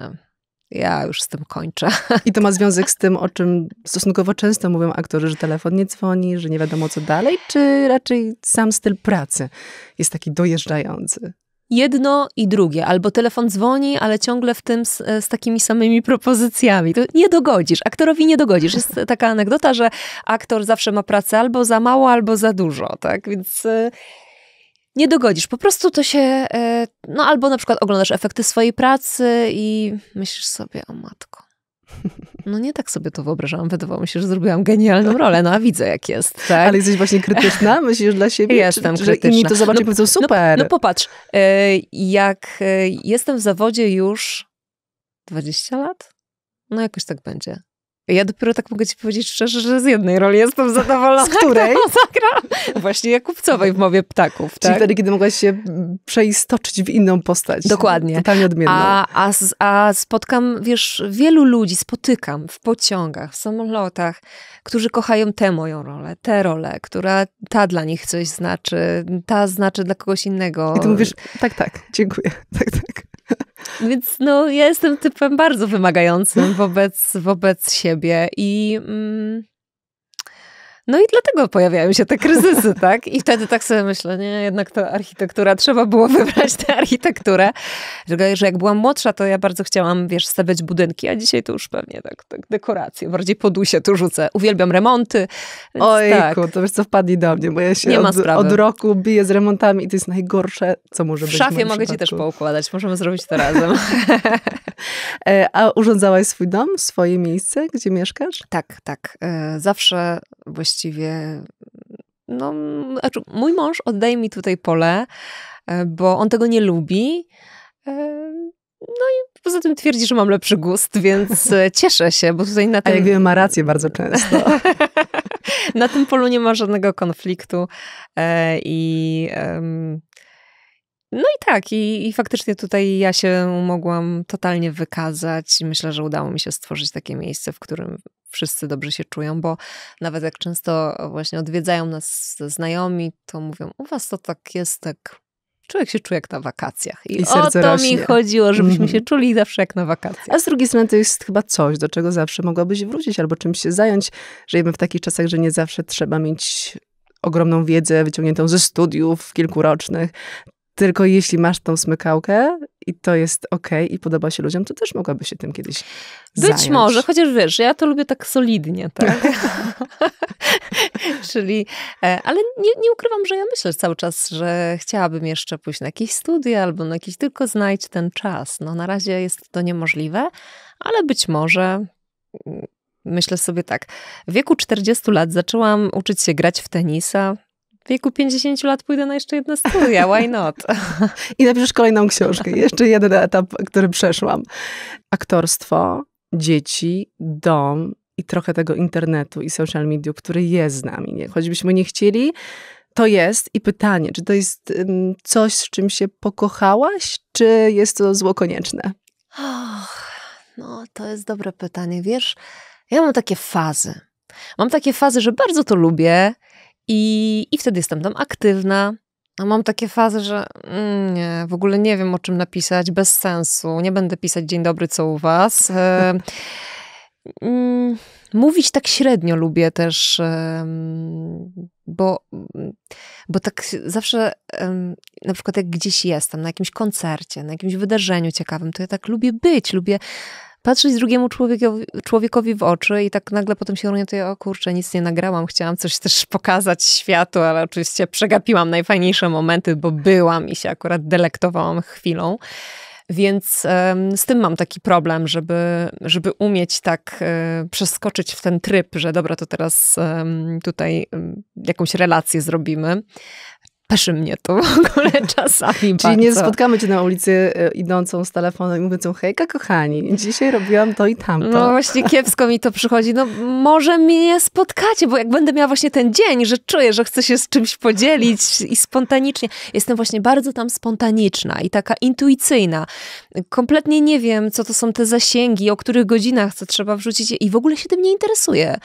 ja już z tym kończę. I to ma związek z tym, o czym stosunkowo często mówią aktorzy, że telefon nie dzwoni, że nie wiadomo co dalej, czy raczej sam styl pracy jest taki dojeżdżający? jedno i drugie, albo telefon dzwoni, ale ciągle w tym z, e, z, takimi samymi propozycjami. To nie dogodzisz, aktorowi nie dogodzisz. Jest taka anegdota, że aktor zawsze ma pracę albo za mało, albo za dużo, tak? Więc e, nie dogodzisz. Po prostu to się, e, no albo na przykład oglądasz efekty swojej pracy i myślisz sobie, o matko, no nie tak sobie to wyobrażałam. Wydawało mi się, że zrobiłam genialną rolę, no a widzę jak jest. Tak? Ale jesteś właśnie krytyczna? Myślisz dla siebie? Jestem czy, krytyczna. Że inni to zobaczą no, powiedzą no, super. No, no popatrz, y, jak y, jestem w zawodzie już 20 lat? No jakoś tak będzie. Ja dopiero tak mogę ci powiedzieć szczerze, że z jednej roli jestem zadowolona. Z której? Zagra. Właśnie Jakubcowej w Mowie Ptaków. Tak? Czyli wtedy, kiedy mogłaś się przeistoczyć w inną postać. Dokładnie. Totalnie odmienną. A, a, a spotkam, wiesz, wielu ludzi spotykam w pociągach, w samolotach, którzy kochają tę moją rolę, tę rolę, która ta dla nich coś znaczy, ta znaczy dla kogoś innego. I ty mówisz, tak, tak, dziękuję. Tak, tak. Więc no, ja jestem typem bardzo wymagającym wobec, wobec siebie i... Mm, no i dlatego pojawiają się te kryzysy, tak? I wtedy tak sobie myślę, nie, jednak to architektura, trzeba było wybrać tę architekturę. Tylko, że jak byłam młodsza, to ja bardzo chciałam, wiesz, stawiać budynki, a dzisiaj to już pewnie tak, tak dekoracje, bardziej podusie tu rzucę. Uwielbiam remonty. Ojku, tak. to wiesz co, wpadli do mnie, bo ja się od, od, roku biję z remontami i to jest najgorsze, co może być. W szafie w mogę przypadku. ci też poukładać, możemy zrobić to razem. E, a urządzałaś swój dom, swoje miejsce, gdzie mieszkasz? Tak, tak. E, zawsze właściwie właściwie. No, znaczy mój mąż oddaje mi tutaj pole, e, bo on tego nie lubi. E, no i poza tym twierdzi, że mam lepszy gust, więc e, cieszę się, bo tutaj na tym... A jak wiemy, ma rację bardzo często. na tym polu nie ma żadnego konfliktu i... No i tak, i, i, faktycznie tutaj ja się mogłam totalnie wykazać. Myślę, że udało mi się stworzyć takie miejsce, w którym wszyscy dobrze się czują, bo nawet jak często właśnie odwiedzają nas znajomi, to mówią, u was to tak jest, tak człowiek się czuje jak na wakacjach. I, I o to rośnie. mi chodziło, żebyśmy mm się mhm. czuli zawsze jak na wakacjach. A z drugiej strony to jest chyba coś, do czego zawsze mogłabyś wrócić albo czymś się zająć. Żyjemy w takich czasach, że nie zawsze trzeba mieć ogromną wiedzę wyciągniętą ze studiów kilkurocznych. Tylko jeśli masz tą smykałkę i to jest ok i podoba się ludziom, to też mogłaby się tym kiedyś Być zająć. może, chociaż wiesz, ja to lubię tak solidnie, tak? Czyli, e, ale nie, nie, ukrywam, że ja myślę cały czas, że chciałabym jeszcze pójść na jakieś studia albo na jakieś, tylko znajdź ten czas. No na razie jest to niemożliwe, ale być może mm, myślę sobie tak. W wieku 40 lat zaczęłam uczyć się grać w tenisa w wieku 50 lat pójdę na jeszcze jedne studia, why not? I napiszesz kolejną książkę, jeszcze jeden etap, który przeszłam. Aktorstwo, dzieci, dom i trochę tego internetu i social media, który jest z nami, nie? choćbyśmy nie chcieli, to jest i pytanie, czy to jest coś, z czym się pokochałaś, czy jest to zło konieczne? Och, no, to jest dobre pytanie. Wiesz, ja mam takie fazy. Mam takie fazy, że bardzo to lubię i, i wtedy jestem tam aktywna. A mam takie fazy, że mm, nie, w ogóle nie wiem o czym napisać, bez sensu. Nie będę pisać dzień dobry, co u was. E, mm, mówić tak średnio lubię też, e, bo, bo tak zawsze, e, na przykład jak gdzieś jestem, na jakimś koncercie, na jakimś wydarzeniu ciekawym, to ja tak lubię być, lubię patrzeć drugiemu człowiekowi, w oczy i tak nagle potem się orientuję, o kurczę, nic nie nagrałam, chciałam coś też pokazać światu, ale oczywiście przegapiłam najfajniejsze momenty, bo byłam i się akurat delektowałam chwilą. Więc um, z tym mam taki problem, żeby, żeby umieć tak um, przeskoczyć w ten tryb, że dobra, to teraz um, tutaj jakąś relację zrobimy peszy mnie to w ogóle czasami Czyli bardzo. nie spotkamy cię na ulicy y, idącą z telefonem i mówiącą hejka kochani, dzisiaj robiłam to i tamto. No właśnie kiepsko mi to przychodzi. No może mnie spotkacie, bo jak będę miała właśnie ten dzień, że czuję, że chcę się z czymś podzielić i spontanicznie. Jestem właśnie bardzo tam spontaniczna i taka intuicyjna. Kompletnie nie wiem, co to są te zasięgi, o których godzinach co trzeba wrzucić i w ogóle się tym nie interesuję,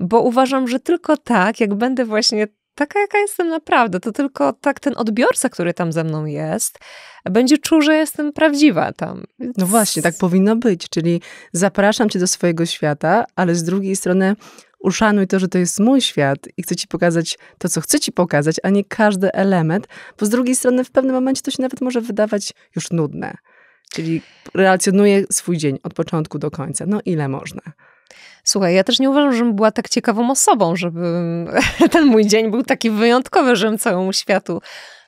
bo uważam, że tylko tak, jak będę właśnie taka, jaka jestem naprawdę. To tylko tak ten odbiorca, który tam ze mną jest, będzie czuł, że jestem prawdziwa tam. No właśnie, tak powinno być. Czyli zapraszam cię do swojego świata, ale z drugiej strony uszanuj to, że to jest mój świat i chcę ci pokazać to, co chcę ci pokazać, a nie każdy element, bo z drugiej strony w pewnym momencie to się nawet może wydawać już nudne. Czyli relacjonuję swój dzień od początku do końca. No ile można? Słuchaj, ja też nie uważam, żebym była tak ciekawą osobą, żeby ten mój dzień był taki wyjątkowy, żebym całemu światu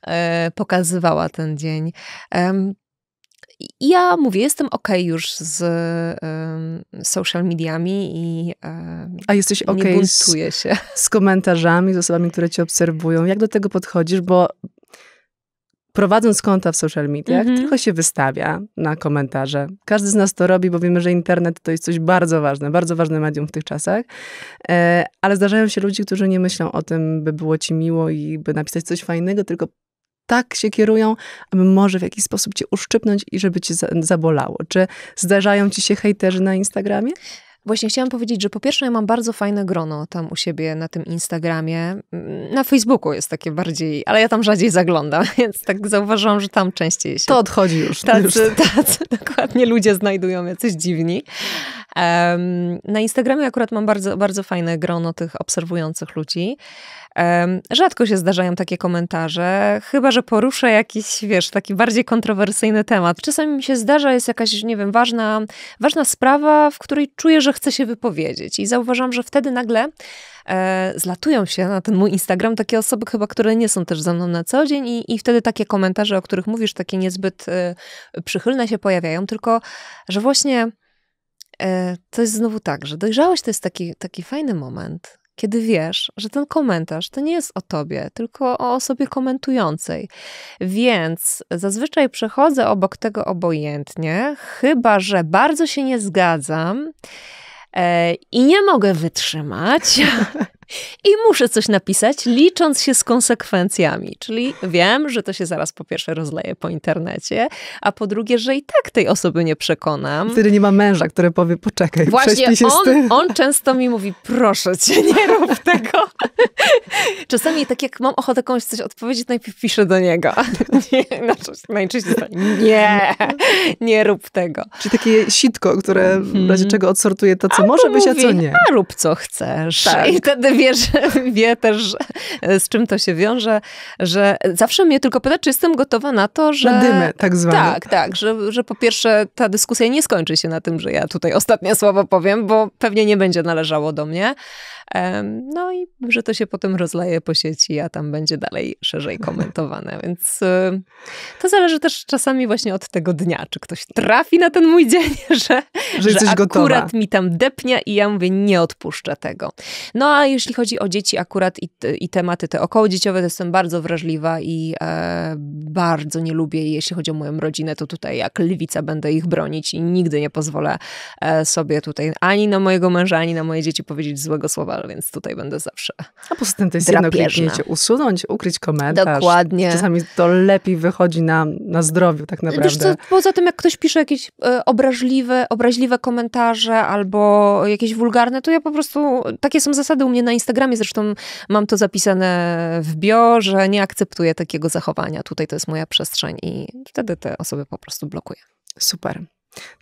e, pokazywała ten dzień. Ja mówię, jestem ok już z social mediami i A jesteś ok nie buntuję się. Z, z komentarzami, z osobami, które cię obserwują. Jak do tego podchodzisz? Bo prowadząc konta w social mediach, mm -hmm. trochę się wystawia na komentarze. Każdy z nas to robi, bo wiemy, że internet to jest coś bardzo ważne, bardzo ważne medium w tych czasach. E, ale zdarzają się ludzie, którzy nie myślą o tym, by było ci miło i by napisać coś fajnego, tylko tak się kierują, aby może w jakiś sposób cię uszczypnąć i żeby cię zabolało. Czy zdarzają ci się hejterzy na Instagramie? Właśnie chciałam powiedzieć, że po pierwsze ja mam bardzo fajne grono tam u siebie na tym Instagramie. Mm, na Facebooku jest takie bardziej, ale ja tam rzadziej zaglądam, więc tak zauważyłam, że tam częściej się... To odchodzi już. Tacy, tacy dokładnie ludzie znajdują jacyś dziwni. Um, na Instagramie akurat mam bardzo, bardzo fajne grono tych obserwujących ludzi. Rzadko się zdarzają takie komentarze, chyba że poruszę jakiś, wiesz, taki bardziej kontrowersyjny temat. Czasami mi się zdarza, jest jakaś, nie wiem, ważna, ważna sprawa, w której czuję, że chcę się wypowiedzieć. I zauważam, że wtedy nagle e, zlatują się na ten mój Instagram takie osoby chyba, które nie są też ze mną na co dzień i, i wtedy takie komentarze, o których mówisz, takie niezbyt e, przychylne się pojawiają, tylko, że właśnie e, to jest znowu tak, że dojrzałość to jest taki, taki fajny moment, kiedy wiesz, że ten komentarz to nie jest o tobie, tylko o osobie komentującej. Więc zazwyczaj przechodzę obok tego obojętnie, chyba że bardzo się nie zgadzam e, i nie mogę wytrzymać. i muszę coś napisać, licząc się z konsekwencjami. Czyli wiem, że to się zaraz po pierwsze rozleje po internecie, a po drugie, że i tak tej osoby nie przekonam. Wtedy nie ma męża, który powie, poczekaj, Właśnie się on, z tym. on często mi mówi, proszę cię, nie rób tego. Czasami tak jak mam ochotę komuś coś odpowiedzieć, najpierw piszę do niego. nie, no, najczęściej nie, nie rób tego. Czyli takie sitko, które w mhm. razie czego odsortuje to, co może być, a co nie. A rób co chcesz. Tak. I wtedy wie, że, wie też, e, z czym to się wiąże, że zawsze mnie tylko pyta, czy jestem gotowa na to, że... Na dymę tak zwane. Tak, tak, że, że po pierwsze ta dyskusja nie skończy się na tym, że ja tutaj ostatnie słowo powiem, bo pewnie nie będzie należało do mnie, no i że to się potem rozlaje po sieci, a tam będzie dalej szerzej komentowane, więc to zależy też czasami właśnie od tego dnia, czy ktoś trafi na ten mój dzień, że, że, że akurat gotowa. mi tam depnia i ja mówię, nie odpuszczę tego. No a jeśli chodzi o dzieci akurat i, i tematy te dzieciowe, to jestem bardzo wrażliwa i e, bardzo nie lubię, jeśli chodzi o moją rodzinę, to tutaj jak lwica będę ich bronić i nigdy nie pozwolę e, sobie tutaj ani na mojego męża, ani na moje dzieci powiedzieć złego słowa, więc tutaj będę zawsze A poza tym to jest jedno kliknięcie, usunąć, ukryć komentarz. Dokładnie. Czasami to lepiej wychodzi na, na zdrowiu tak naprawdę. Wiesz co, poza tym jak ktoś pisze jakieś e, obraźliwe, obraźliwe komentarze albo jakieś wulgarne, to ja po prostu, takie są zasady u mnie na Instagramie, zresztą mam to zapisane w bio, że nie akceptuję takiego zachowania. Tutaj to jest moja przestrzeń i wtedy te osoby po prostu blokuję. Super.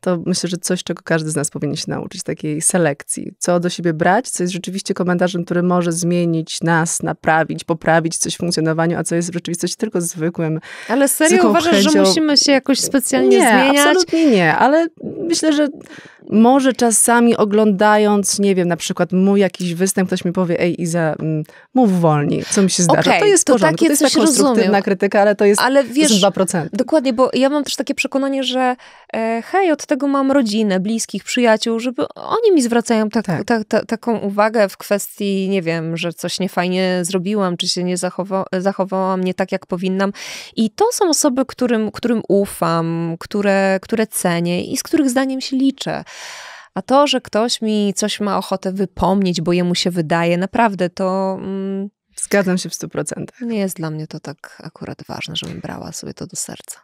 To myślę, że coś, czego każdy z nas powinien się nauczyć, takiej selekcji. Co do siebie brać, co jest rzeczywiście komentarzem, który może zmienić nas, naprawić, poprawić coś w funkcjonowaniu, a co jest w rzeczywistości tylko zwykłym. Ale serio uważasz, chęcią... że musimy się jakoś specjalnie nie, zmieniać? Nie, absolutnie nie, ale myślę, że może czasami oglądając, nie wiem, na przykład mój jakiś występ, ktoś mi powie, ej Iza, mm, mów wolniej, co mi się zdarza. Okay, to jest to, takie to jest coś konstruktywna krytyka, ale to jest, ale wiesz, to jest 2%. Dokładnie, bo ja mam też takie przekonanie, że e, hej, od tego mam rodzinę, bliskich, przyjaciół, żeby oni mi zwracają tak, tak. Ta, ta, taką uwagę w kwestii, nie wiem, że coś niefajnie zrobiłam, czy się nie zachowa zachowałam nie tak, jak powinnam. I to są osoby, którym, którym ufam, które, które cenię i z których zdaniem się liczę. A to, że ktoś mi coś ma ochotę wypomnieć, bo jemu się wydaje, naprawdę to. Mm, Zgadzam się w 100%. Nie jest dla mnie to tak akurat ważne, żebym brała sobie to do serca.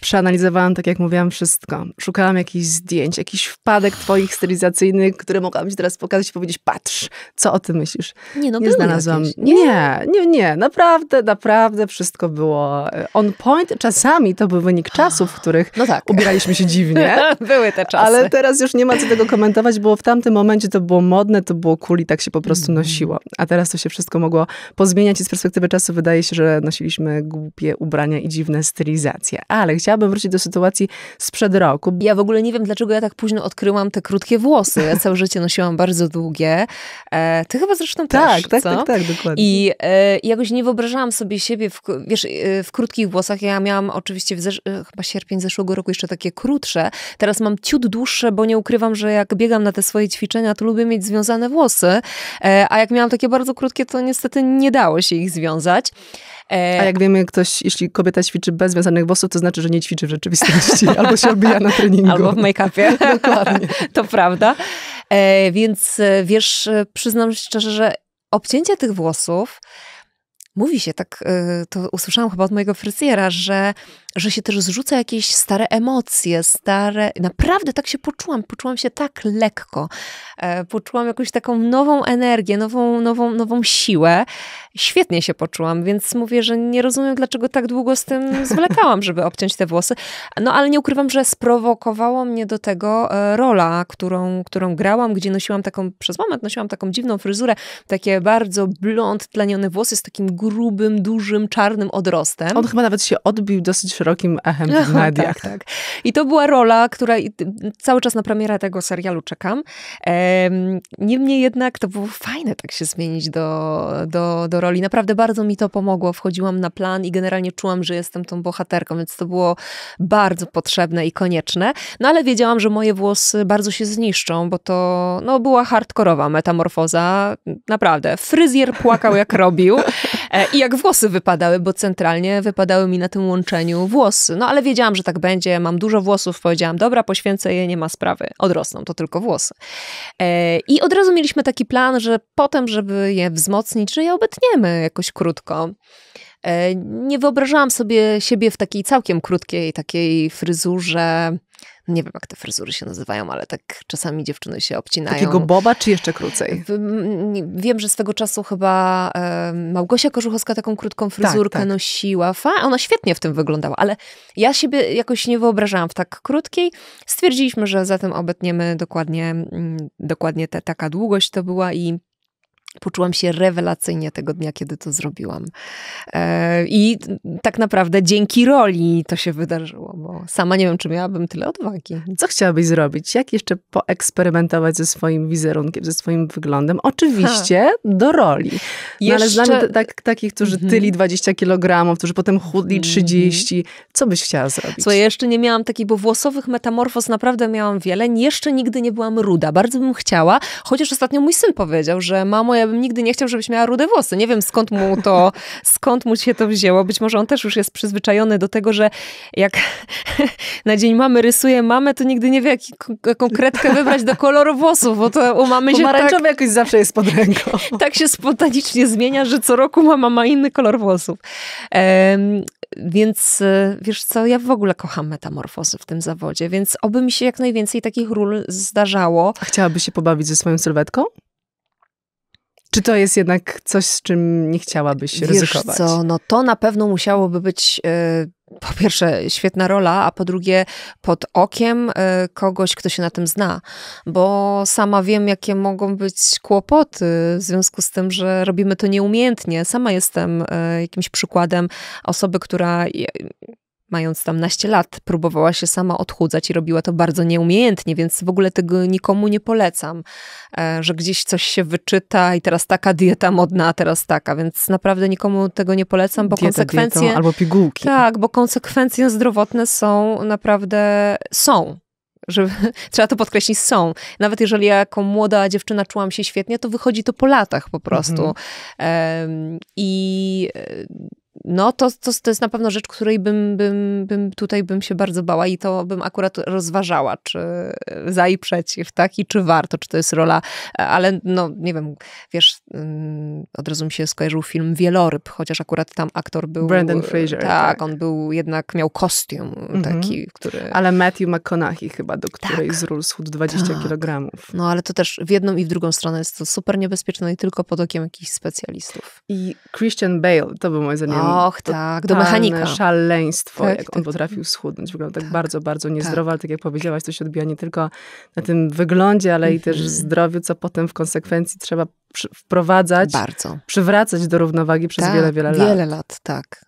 Przeanalizowałam, tak jak mówiłam, wszystko. Szukałam jakichś zdjęć, jakichś wpadek twoich stylizacyjnych, które mogłam ci teraz pokazać i powiedzieć, patrz, co o tym myślisz. Nie, no, nie znalazłam. nie? nie? nie, nie, naprawdę, naprawdę wszystko było e, on point. Czasami to był wynik czasów, w których no tak. ubieraliśmy się dziwnie. Były te czasy. Ale teraz już nie ma co tego komentować, bo w tamtym momencie to było modne, to było cool i tak się po prostu mhm. nosiło. A teraz to się wszystko mogło pozmieniać i z perspektywy czasu wydaje się, że nosiliśmy głupie ubrania i dziwne stylizacje. A ale chciałabym wrócić do sytuacji sprzed roku. Ja w ogóle nie wiem, dlaczego ja tak późno odkryłam te krótkie włosy. Ja całe życie nosiłam bardzo długie. E, ty chyba zresztą tak, też, Tak, co? tak, tak, dokładnie. I e, jakoś nie wyobrażałam sobie siebie, w, wiesz, e, w krótkich włosach. Ja miałam oczywiście w zesz- e, chyba sierpień zeszłego roku jeszcze takie krótsze. Teraz mam ciut dłuższe, bo nie ukrywam, że jak biegam na te swoje ćwiczenia, to lubię mieć związane włosy. E, a jak miałam takie bardzo krótkie, to niestety nie dało się ich związać. E, A jak wiemy, ktoś, jeśli kobieta ćwiczy bez związanych włosów, to znaczy, że nie ćwiczy w rzeczywistości, albo się odbija na treningu. Albo w make-upie. Dokładnie. to prawda. E, więc e, wiesz, przyznam szczerze, że obcięcie tych włosów Mówi się tak, y, to usłyszałam chyba od mojego fryzjera, że, że się też zrzuca jakieś stare emocje, stare. Naprawdę tak się poczułam, poczułam się tak lekko. E, poczułam jakąś taką nową energię, nową, nową, nową siłę. Świetnie się poczułam, więc mówię, że nie rozumiem, dlaczego tak długo z tym zwlekałam, żeby obciąć te włosy. No ale nie ukrywam, że sprowokowało mnie do tego e, rola, którą, którą grałam, gdzie nosiłam taką, przez moment nosiłam taką dziwną fryzurę, takie bardzo blond, tlenione włosy z takim grubym, dużym, czarnym odrostem. On chyba nawet się odbił dosyć szerokim echem w tak, mediach. tak, tak. I to była rola, która cały czas na premierę tego serialu czekam. Niemniej jednak to było fajne tak się zmienić do, do, do roli. Naprawdę bardzo mi to pomogło. Wchodziłam na plan i generalnie czułam, że jestem tą bohaterką, więc to było bardzo potrzebne i konieczne. No ale wiedziałam, że moje włosy bardzo się zniszczą, bo to no, była hardkorowa metamorfoza. Naprawdę. Fryzjer płakał jak robił. E, I jak włosy wypadały, bo centralnie wypadały mi na tym łączeniu włosy. No ale wiedziałam, że tak będzie, mam dużo włosów, powiedziałam, dobra, poświęcę je, nie ma sprawy, odrosną, to tylko włosy. E, I od razu mieliśmy taki plan, że potem, żeby je wzmocnić, że je obetniemy jakoś krótko. E, nie wyobrażałam sobie siebie w takiej całkiem krótkiej takiej fryzurze nie wiem jak te fryzury się nazywają, ale tak czasami dziewczyny się obcinają. Takiego boba, czy jeszcze krócej? Wiem, że swego czasu chyba Małgosia Korzuchowska taką krótką tak, fryzurkę tak, tak. nosiła. Fa, ona świetnie w tym wyglądała, ale ja siebie jakoś nie wyobrażałam w tak krótkiej. Stwierdziliśmy, że zatem obetniemy dokładnie, mm, dokładnie te, taka długość to była i Poczułam się rewelacyjnie tego dnia, kiedy to zrobiłam. E, I tak naprawdę dzięki roli to się wydarzyło, bo sama nie wiem, czy miałabym tyle odwagi. Co chciałabyś zrobić? Jak jeszcze poeksperymentować ze swoim wizerunkiem, ze swoim wyglądem? Oczywiście ha. do roli. No, ale znamy tak, takich, którzy mhm. tyli 20 kg, którzy potem chudli 30. Mhm. Co byś chciała zrobić? Co jeszcze nie miałam takich, bo włosowych metamorfoz naprawdę miałam wiele. Jeszcze nigdy nie byłam ruda. Bardzo bym chciała, chociaż ostatnio mój syn powiedział, że mamo, ja ja bym nigdy nie chciał, żebyś miała rude włosy. Nie wiem skąd mu to, skąd mu się to wzięło. Być może on też już jest przyzwyczajony do tego, że jak na dzień mamy rysuje mamę, to nigdy nie wie, jak, jaką kredkę wybrać do koloru włosów, bo to u mamy się tak, jakoś zawsze jest pod ręką. Tak się spontanicznie zmienia, że co roku mama ma inny kolor włosów. Um, więc e, wiesz co, ja w ogóle kocham metamorfozy w tym zawodzie, więc oby mi się jak najwięcej takich ról zdarzało. A chciałabyś się pobawić ze swoją sylwetką? Czy to jest jednak coś, z czym nie chciałabyś Wiesz ryzykować? co, no to na pewno musiałoby być... E, po pierwsze świetna rola, a po drugie pod okiem e, kogoś, kto się na tym zna, bo sama wiem, jakie mogą być kłopoty w związku z tym, że robimy to nieumiejętnie. Sama jestem e, jakimś przykładem osoby, która mając tam naście lat, próbowała się sama odchudzać i robiła to bardzo nieumiejętnie, więc w ogóle tego nikomu nie polecam, e, że gdzieś coś się wyczyta i teraz taka dieta modna, a teraz taka, więc naprawdę nikomu tego nie polecam, bo dieta, konsekwencje... Dietą, albo pigułki. Tak, bo konsekwencje zdrowotne są naprawdę... są że trzeba to podkreślić, są. Nawet jeżeli ja jako młoda dziewczyna czułam się świetnie, to wychodzi to po latach po prostu. Mm -hmm. um, I e, no to, to, to jest na pewno rzecz, której bym, bym, bym tutaj bym się bardzo bała i to bym akurat rozważała, czy za i przeciw, tak? I czy warto, czy to jest rola, ale no nie wiem, wiesz, mm, od razu mi się skojarzył film Wieloryb, chociaż akurat tam aktor był... Brandon Fraser. Tak, tak. on był jednak, miał kostium mhm. taki, który... Ale Matthew McConaughey chyba, do której tak. z ról schudł 20 tak. kg. No ale to też w jedną i w drugą stronę jest to super niebezpieczne i tylko pod okiem jakichś specjalistów. I Christian Bale, to był moje zdanie Och, tak, do mechanika. Szaleństwo, tak, jak tak. on potrafił schudnąć. Wyglądał tak, tak bardzo, bardzo tak. niezdrowo, ale tak jak powiedziałaś, to się odbija nie tylko na tym wyglądzie, ale mm -hmm. i też mhm. zdrowiu, co potem w konsekwencji trzeba wprowadzać. Bardzo. Przywracać do równowagi przez tak, wiele, wiele lat. Wiele lat, tak.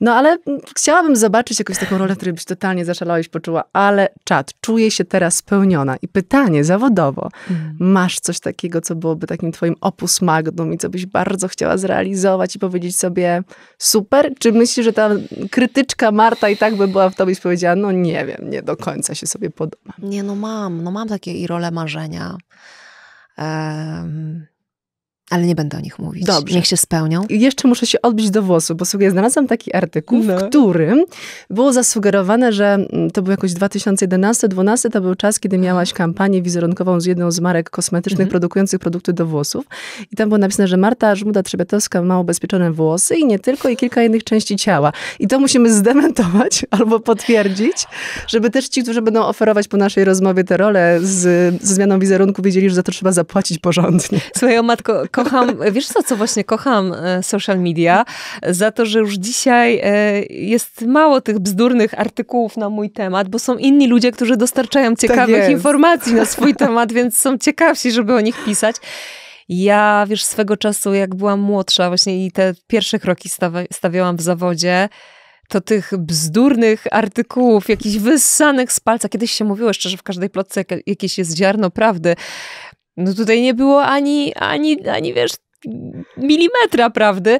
No ale mm, chciałabym zobaczyć jakąś taką rolę, w której byś totalnie zaszalała i poczuła, ale czat, czuję się teraz spełniona. I pytanie zawodowo, mm. masz coś takiego, co byłoby takim twoim opus magnum i co byś bardzo chciała zrealizować i powiedzieć sobie super? Czy myślisz, że ta krytyczka Marta i tak by była w tobie i powiedziała, no nie wiem, nie do końca się sobie podoba. Nie, no mam, no mam takie i role marzenia. Um ale nie będę o nich mówić. Dobrze. Niech się spełnią. I jeszcze muszę się odbić do włosu, bo słuchaj, znalazłam taki artykuł, no. w którym było zasugerowane, że mm, to był jakoś 2011-2012, to był czas, kiedy miałaś kampanię wizerunkową z jedną z marek kosmetycznych mhm. produkujących produkty do włosów. I tam było napisane, że Marta Żmuda-Trzebiatowska ma ubezpieczone włosy i nie tylko, i kilka innych części ciała. I to musimy zdementować albo potwierdzić, żeby też ci, którzy będą oferować po naszej rozmowie te role z, ze zmianą wizerunku, wiedzieli, że za to trzeba zapłacić porządnie. Słuchaj, o matko, kocham, wiesz co, co właśnie kocham e, social media? Za to, że już dzisiaj e, jest mało tych bzdurnych artykułów na mój temat, bo są inni ludzie, którzy dostarczają tak ciekawych tak informacji na swój temat, więc są ciekawsi, żeby o nich pisać. Ja, wiesz, swego czasu, jak byłam młodsza, właśnie i te pierwsze kroki stawiałam w zawodzie, to tych bzdurnych artykułów, jakichś wyssanych z palca. Kiedyś się mówiło jeszcze, że w każdej plotce jakieś jest ziarno prawdy. No tutaj nie było ani, ani, ani wiesz, milimetra prawdy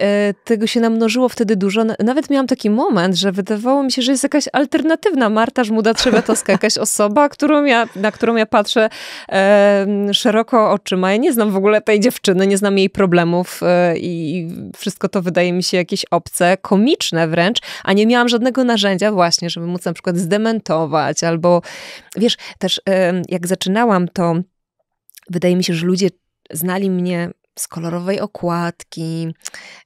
e, tego się namnożyło wtedy dużo. Nawet miałam taki moment, że wydawało mi się, że jest jakaś alternatywna Marta Żmuda Trzewiatowska, jakaś osoba, którą ja, na którą ja patrzę e, szeroko oczyma. Ja nie znam w ogóle tej dziewczyny, nie znam jej problemów e, i wszystko to wydaje mi się jakieś obce, komiczne wręcz, a nie miałam żadnego narzędzia właśnie, żeby móc na przykład zdementować albo, wiesz, też e, jak zaczynałam to Wydaje mi się, że ludzie znali mnie z kolorowej okładki,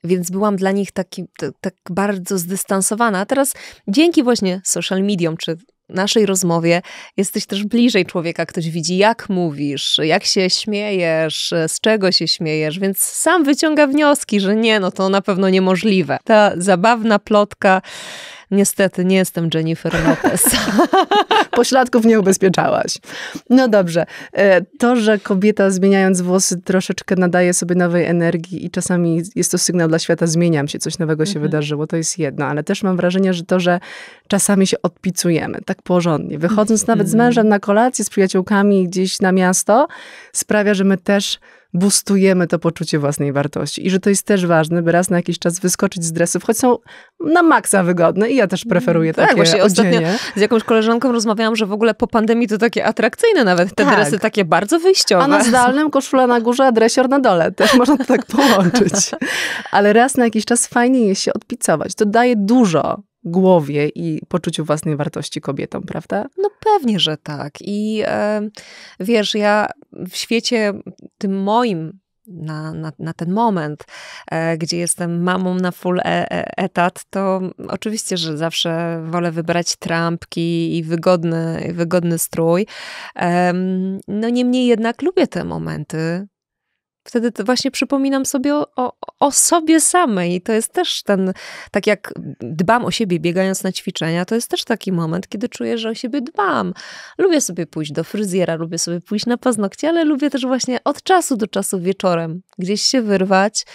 więc byłam dla nich taki, tak bardzo zdystansowana. A teraz dzięki właśnie social mediom czy naszej rozmowie jesteś też bliżej człowieka. Ktoś widzi, jak mówisz, jak się śmiejesz, z czego się śmiejesz, więc sam wyciąga wnioski, że nie, no to na pewno niemożliwe. Ta zabawna plotka Niestety nie jestem Jennifer Lopez. Pośladków nie ubezpieczałaś. No dobrze. E, to, że kobieta zmieniając włosy troszeczkę nadaje sobie nowej energii i czasami jest to sygnał dla świata, zmieniam się, coś nowego się mhm. wydarzyło, to jest jedno. Ale też mam wrażenie, że to, że czasami się odpicujemy tak porządnie, wychodząc mhm. nawet z mhm. mężem na kolację, z przyjaciółkami gdzieś na miasto, sprawia, że my też bustujemy to poczucie własnej wartości. I że to jest też ważne, by raz na jakiś czas wyskoczyć z dresów, choć są na maksa wygodne i ja też preferuję mm, tak, takie Tak, właśnie ostatnio z jakąś koleżanką rozmawiałam, że w ogóle po pandemii to takie atrakcyjne nawet, te tak. dresy takie bardzo wyjściowe. A na zdalnym koszula na górze, a dresior na dole. Też można to tak połączyć. Ale raz na jakiś czas fajnie jest się odpicować. To daje dużo głowie i poczuciu własnej wartości kobietom, prawda? No pewnie, że tak. I e, wiesz, ja w świecie tym moim na, na, na, ten moment, e, gdzie jestem mamą na full e, e, etat, to oczywiście, że zawsze wolę wybrać trampki i wygodny, wygodny strój. no niemniej jednak lubię te momenty Wtedy to właśnie przypominam sobie o, o, o sobie samej. To jest też ten, tak jak dbam o siebie biegając na ćwiczenia, to jest też taki moment, kiedy czuję, że o siebie dbam. Lubię sobie pójść do fryzjera, lubię sobie pójść na paznokcie, ale lubię też właśnie od czasu do czasu wieczorem gdzieś się wyrwać,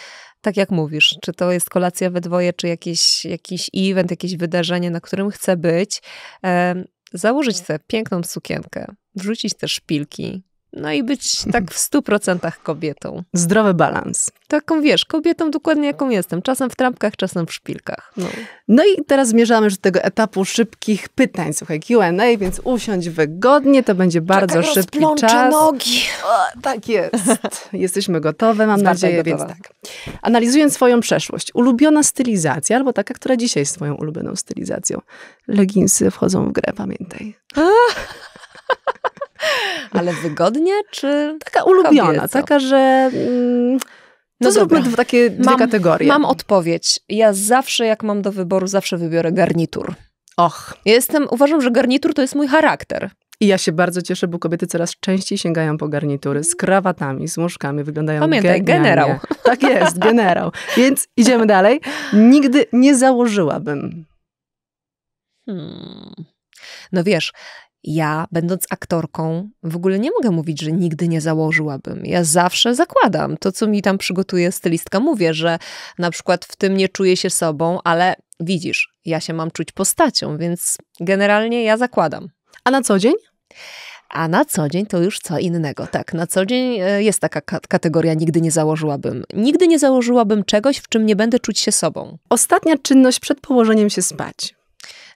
tak jak mówisz, czy to jest kolacja we dwoje, czy jakiś, jakiś event, jakieś wydarzenie, na którym chcę być, e, założyć tak. tę piękną sukienkę, wrzucić te szpilki, no i być tak w stu procentach kobietą. Zdrowy balans. Taką, wiesz, kobietą dokładnie jaką jestem. Czasem w trampkach, czasem w szpilkach. No, no i teraz zmierzamy już do tego etapu szybkich pytań. Słuchaj, Q&A, więc usiądź wygodnie, to będzie tak, bardzo Czekaj, szybki czas. nogi. O, tak jest. Jesteśmy gotowe, mam nadzieję, gotowa. więc tak. Analizując swoją przeszłość, ulubiona stylizacja, albo taka, która dzisiaj jest twoją ulubioną stylizacją. Leginsy wchodzą w grę, pamiętaj. Ale wygodnie, czy. Taka ulubiona, taka, że. Mm, no to zróbmy dobra. takie dwie mam, kategorie. Mam odpowiedź. Ja zawsze, jak mam do wyboru, zawsze wybiorę garnitur. Och. Jestem, uważam, że garnitur to jest mój charakter. I ja się bardzo cieszę, bo kobiety coraz częściej sięgają po garnitury z krawatami, z łóżkami, wyglądają Pamiętaj, genialnie. generał. Tak jest, generał. Więc idziemy dalej. Nigdy nie założyłabym. Hmm. No wiesz, ja, będąc aktorką, w ogóle nie mogę mówić, że nigdy nie założyłabym. Ja zawsze zakładam to, co mi tam przygotuje stylistka. Mówię, że na przykład w tym nie czuję się sobą, ale widzisz, ja się mam czuć postacią, więc generalnie ja zakładam. A na co dzień? A na co dzień to już co innego. Tak, na co dzień e, jest taka kategoria nigdy nie założyłabym. Nigdy nie założyłabym czegoś, w czym nie będę czuć się sobą. Ostatnia czynność przed położeniem się spać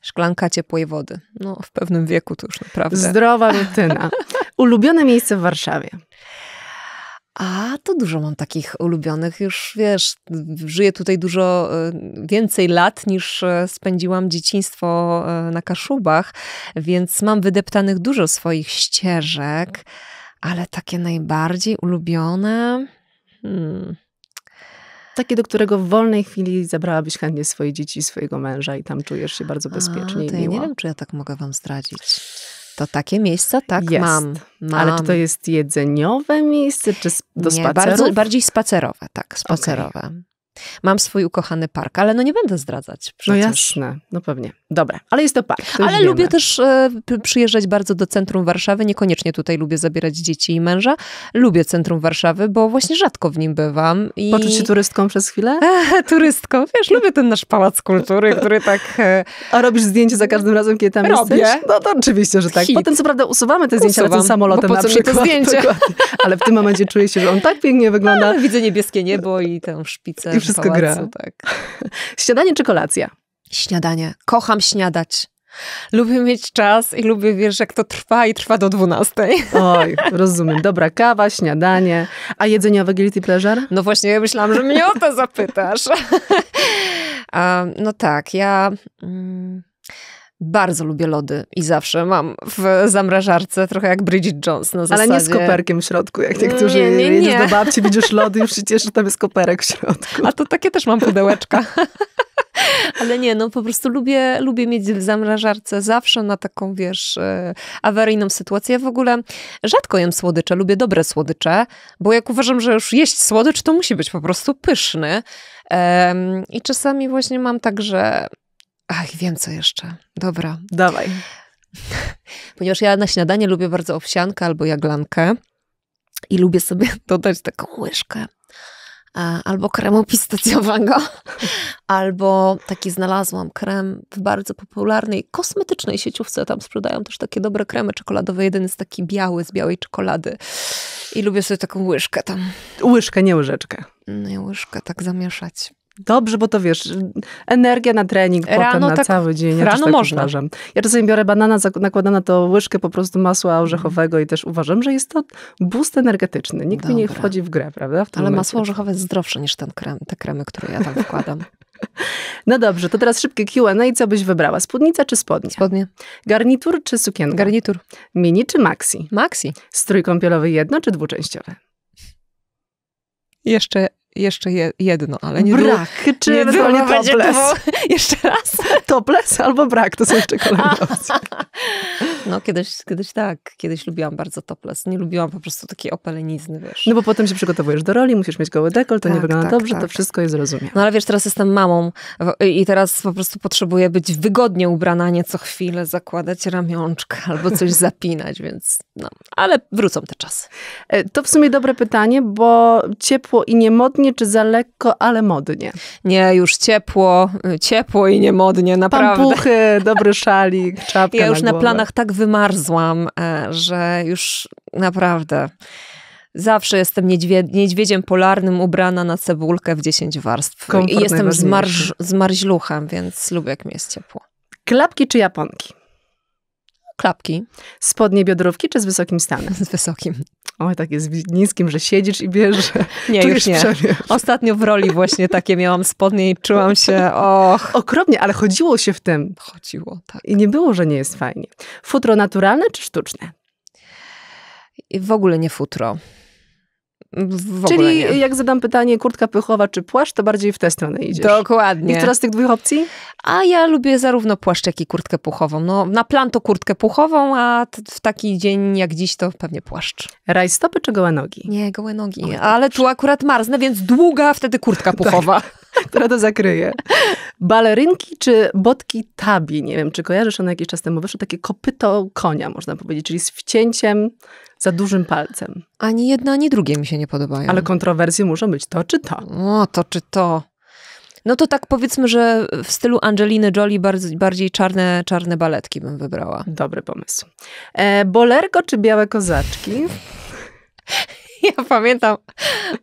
szklanka ciepłej wody. No, w pewnym wieku to już naprawdę. Zdrowa rutyna. Ulubione miejsce w Warszawie. A to dużo mam takich ulubionych. Już wiesz, żyję tutaj dużo y, więcej lat niż y, spędziłam dzieciństwo y, na Kaszubach, więc mam wydeptanych dużo swoich ścieżek, ale takie najbardziej ulubione. Hmm. Takie, do którego w wolnej chwili zabrałabyś chętnie swoje dzieci, swojego męża i tam czujesz się bardzo bezpiecznie A, to ja nie wiem, czy ja tak mogę wam zdradzić. To takie miejsca, tak, jest. mam, mam. Ale czy to jest jedzeniowe miejsce, czy do nie, Bardzo, bardziej spacerowe, tak, spacerowe. Okay. Mam swój ukochany park, ale no nie będę zdradzać. No przecież. No jasne, no pewnie. Dobra, ale jest to park. To ale lubię też y, przyjeżdżać bardzo do centrum Warszawy. Niekoniecznie tutaj lubię zabierać dzieci i męża. Lubię centrum Warszawy, bo właśnie rzadko w nim bywam. I... Poczuć się turystką przez chwilę? E, turystką. Wiesz, lubię ten nasz pałac kultury, który tak... E... A robisz zdjęcie za każdym razem, kiedy tam Robię. jesteś? No to oczywiście, że tak. Hit. Potem co prawda usuwamy te zdjęcia Usuwam, lecą samolotem po co na przykład. zdjęcie? Ale w tym momencie czuję się, że on tak pięknie no, wygląda. No, widzę niebieskie niebo i tę szpicę. I wszystko pałacu, gra. Tak. Śniadanie czy kolacja? Śniadanie. Kocham śniadać. Lubię mieć czas i lubię, wiesz, jak to trwa i trwa do 12. Oj, rozumiem. Dobra kawa, śniadanie. A jedzeniowe guilty pleasure? No właśnie, ja myślałam, że mnie o to zapytasz. um, no tak, ja... Mm, bardzo lubię lody i zawsze mam w zamrażarce, trochę jak Bridget Jones na zasadzie. Ale nie z koperkiem w środku, jak niektórzy nie, nie, jedziesz do babci, widzisz lody już się cieszy, że tam jest koperek w środku. A to takie też mam pudełeczka. Ale nie, no po prostu lubię, lubię mieć w zamrażarce zawsze na taką, wiesz, e, awaryjną sytuację. Ja w ogóle rzadko jem słodycze, lubię dobre słodycze, bo jak uważam, że już jeść słodycz, to musi być po prostu pyszny. I czasami właśnie mam tak, że Ach, wiem co jeszcze. Dobra. Dawaj. Ponieważ ja na śniadanie lubię bardzo owsiankę albo jaglankę i lubię sobie dodać taką łyżkę e, albo kremu pistacjowego, albo taki znalazłam krem w bardzo popularnej kosmetycznej sieciówce. Tam sprzedają też takie dobre kremy czekoladowe. Jeden jest taki biały, z białej czekolady. I lubię sobie taką łyżkę tam. Łyżkę, nie łyżeczkę. Nie, no łyżkę, tak zamieszać. Dobrze, bo to wiesz, energia na trening rano, potem na tak, cały dzień. Ja rano tak można. Uważam. Ja czasami biorę banana, nakładam na to łyżkę po prostu masła mhm. orzechowego i też uważam, że jest to boost energetyczny. Nikt Dobra. mi nie wchodzi w grę, prawda? W Ale momencie. masło orzechowe jest zdrowsze niż ten krem, te kremy, które ja tam wkładam. No dobrze, to teraz szybkie Q&A. Co byś wybrała? Spódnica czy spodnie? Spodnie. Garnitur czy sukienka? Garnitur. Mini czy maxi? Maxi. Strój kąpielowy jedno czy dwuczęściowy? Jeszcze jeszcze je, jedno, ale nie Brak, dłu- czy ewentualnie topless. Jeszcze raz? Topless albo brak, to są jeszcze kolejne opcje. No kiedyś, kiedyś tak, kiedyś lubiłam bardzo topless. Nie lubiłam po prostu takiej opalenizny, wiesz. No bo potem się przygotowujesz do roli, musisz mieć goły dekol, to tak, nie wygląda tak, dobrze, tak. to wszystko jest zrozumiałe. No ale wiesz, teraz jestem mamą i teraz po prostu potrzebuję być wygodnie ubrana, nie co chwilę zakładać ramionczkę albo coś zapinać, więc no. Ale wrócą te czasy. E, to w sumie dobre pytanie, bo ciepło i niemodnie modnie czy za lekko, ale modnie? Nie, już ciepło, ciepło i niemodnie, naprawdę. Pampuchy, dobry szalik, czapka Ja już na, na planach tak wymarzłam, e, że już naprawdę... Zawsze jestem niedźwie niedźwiedziem polarnym ubrana na cebulkę w 10 warstw. Komfort I jestem zmarż, zmarźluchem, więc lubię, jak mi jest ciepło. Klapki czy japonki? Klapki. Spodnie biodrówki czy z wysokim stanem? Z wysokim. O, tak jest niskim, że siedzisz i bierzesz. Nie, Czujesz już nie. Ostatnio w roli właśnie takie miałam spodnie i czułam się, och. Okropnie, ale chodziło się w tym. Chodziło, tak. I nie było, że nie jest fajnie. Futro naturalne czy sztuczne? I w ogóle nie futro. Czyli nie. jak zadam pytanie, kurtka pychowa czy płaszcz, to bardziej w tę stronę idziesz. Dokładnie. I która z tych dwóch opcji? A ja lubię zarówno płaszcz, jak i kurtkę puchową. No, na plan to kurtkę puchową, a w taki dzień jak dziś to pewnie płaszcz. stopy czy gołe nogi? Nie, gołe nogi. O, Ale tu akurat marznę, więc długa wtedy kurtka tak, puchowa. która to zakryje. Balerynki czy botki tabi? Nie wiem, czy kojarzysz, one jakiś czas temu wyszły takie kopyto konia, można powiedzieć, czyli z wcięciem za dużym palcem. Ani jedno, ani drugie mi się nie podobają. Ale kontrowersje muszą być to czy to. O, to czy to. No to tak powiedzmy, że w stylu Angeliny Jolie bardziej, bardziej czarne, czarne baletki bym wybrała. Dobry pomysł. E, bolerko czy białe kozaczki? ja pamiętam,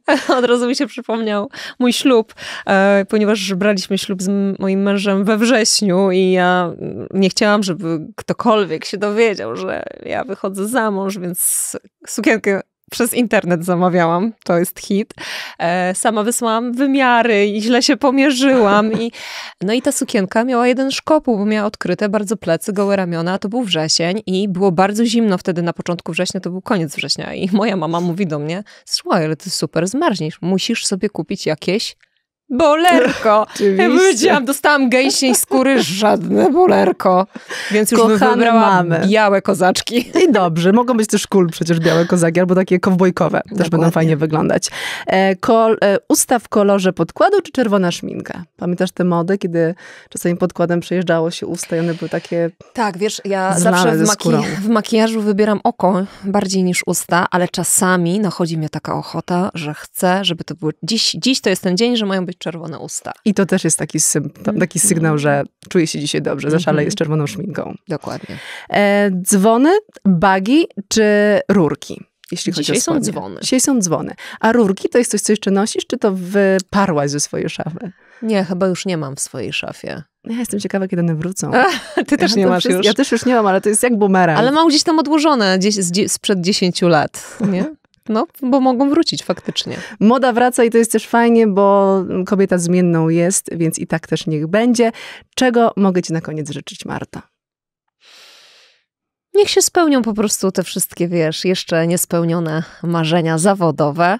od razu mi się przypomniał mój ślub, e, ponieważ braliśmy ślub z moim mężem we wrześniu i ja mm, nie chciałam, żeby ktokolwiek się dowiedział, że ja wychodzę za mąż, więc sukienkę przez internet zamawiałam, to jest hit. E, sama wysłałam wymiary i źle się pomierzyłam. I, no i ta sukienka miała jeden szkopuł, bo miała odkryte bardzo plecy, gołe ramiona. To był wrzesień i było bardzo zimno wtedy na początku września, to był koniec września. I moja mama mówi do mnie, słuchaj, ale ty super zmarzniesz, musisz sobie kupić jakieś bolerko. Ja powiedziałam, dostałam gęsiej skóry, żadne bolerko. Więc już Kochane wybrałam mamy. białe kozaczki. I dobrze, mogą być też kul przecież białe kozaki, albo takie kowbojkowe. Też Dokładnie. będą fajnie wyglądać. E, kol, e, usta w kolorze podkładu czy czerwona szminka? Pamiętasz te mody, kiedy czasami podkładem przejeżdżało się usta i one były takie Tak, wiesz, ja zawsze w, maki w makijażu wybieram oko bardziej niż usta, ale czasami nachodzi mnie taka ochota, że chcę, żeby to było... Dziś, dziś to jest ten dzień, że mają być czerwone usta. I to też jest taki, symptom, mhm. taki sygnał, że czuję się dzisiaj dobrze, zaszaleję z mhm. czerwoną szminką. Dokładnie. E, dzwony, bagi czy rurki? jeśli chodzi Dzisiaj o są dzwony. Dzisiaj są dzwony. A rurki to jest coś, co jeszcze nosisz, czy to wyparłaś ze swojej szafy? Nie, chyba już nie mam w swojej szafie. Ja jestem ciekawa, kiedy one wrócą. ty też nie masz już. Ja też już nie mam, ale to jest jak bumerang. Ale mam gdzieś tam odłożone, gdzieś z, sprzed 10 lat, nie? No, bo mogą wrócić faktycznie. Moda wraca i to jest też fajnie, bo kobieta zmienną jest, więc i tak też niech będzie. Czego mogę Ci na koniec życzyć, Marta? Niech się spełnią po prostu te wszystkie, wiesz, jeszcze niespełnione marzenia zawodowe,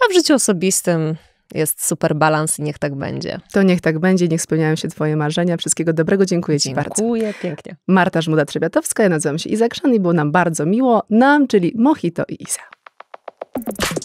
a w życiu osobistym jest super balans i niech tak będzie. To niech tak będzie, niech spełniają się Twoje marzenia. Wszystkiego dobrego, dziękuję Ci dziękuję, bardzo. Dziękuję, pięknie. Marta Żmuda-Trzebiatowska, ja nazywam się Iza Krzan i było nam bardzo miło. Nam, czyli Mochito i Iza. you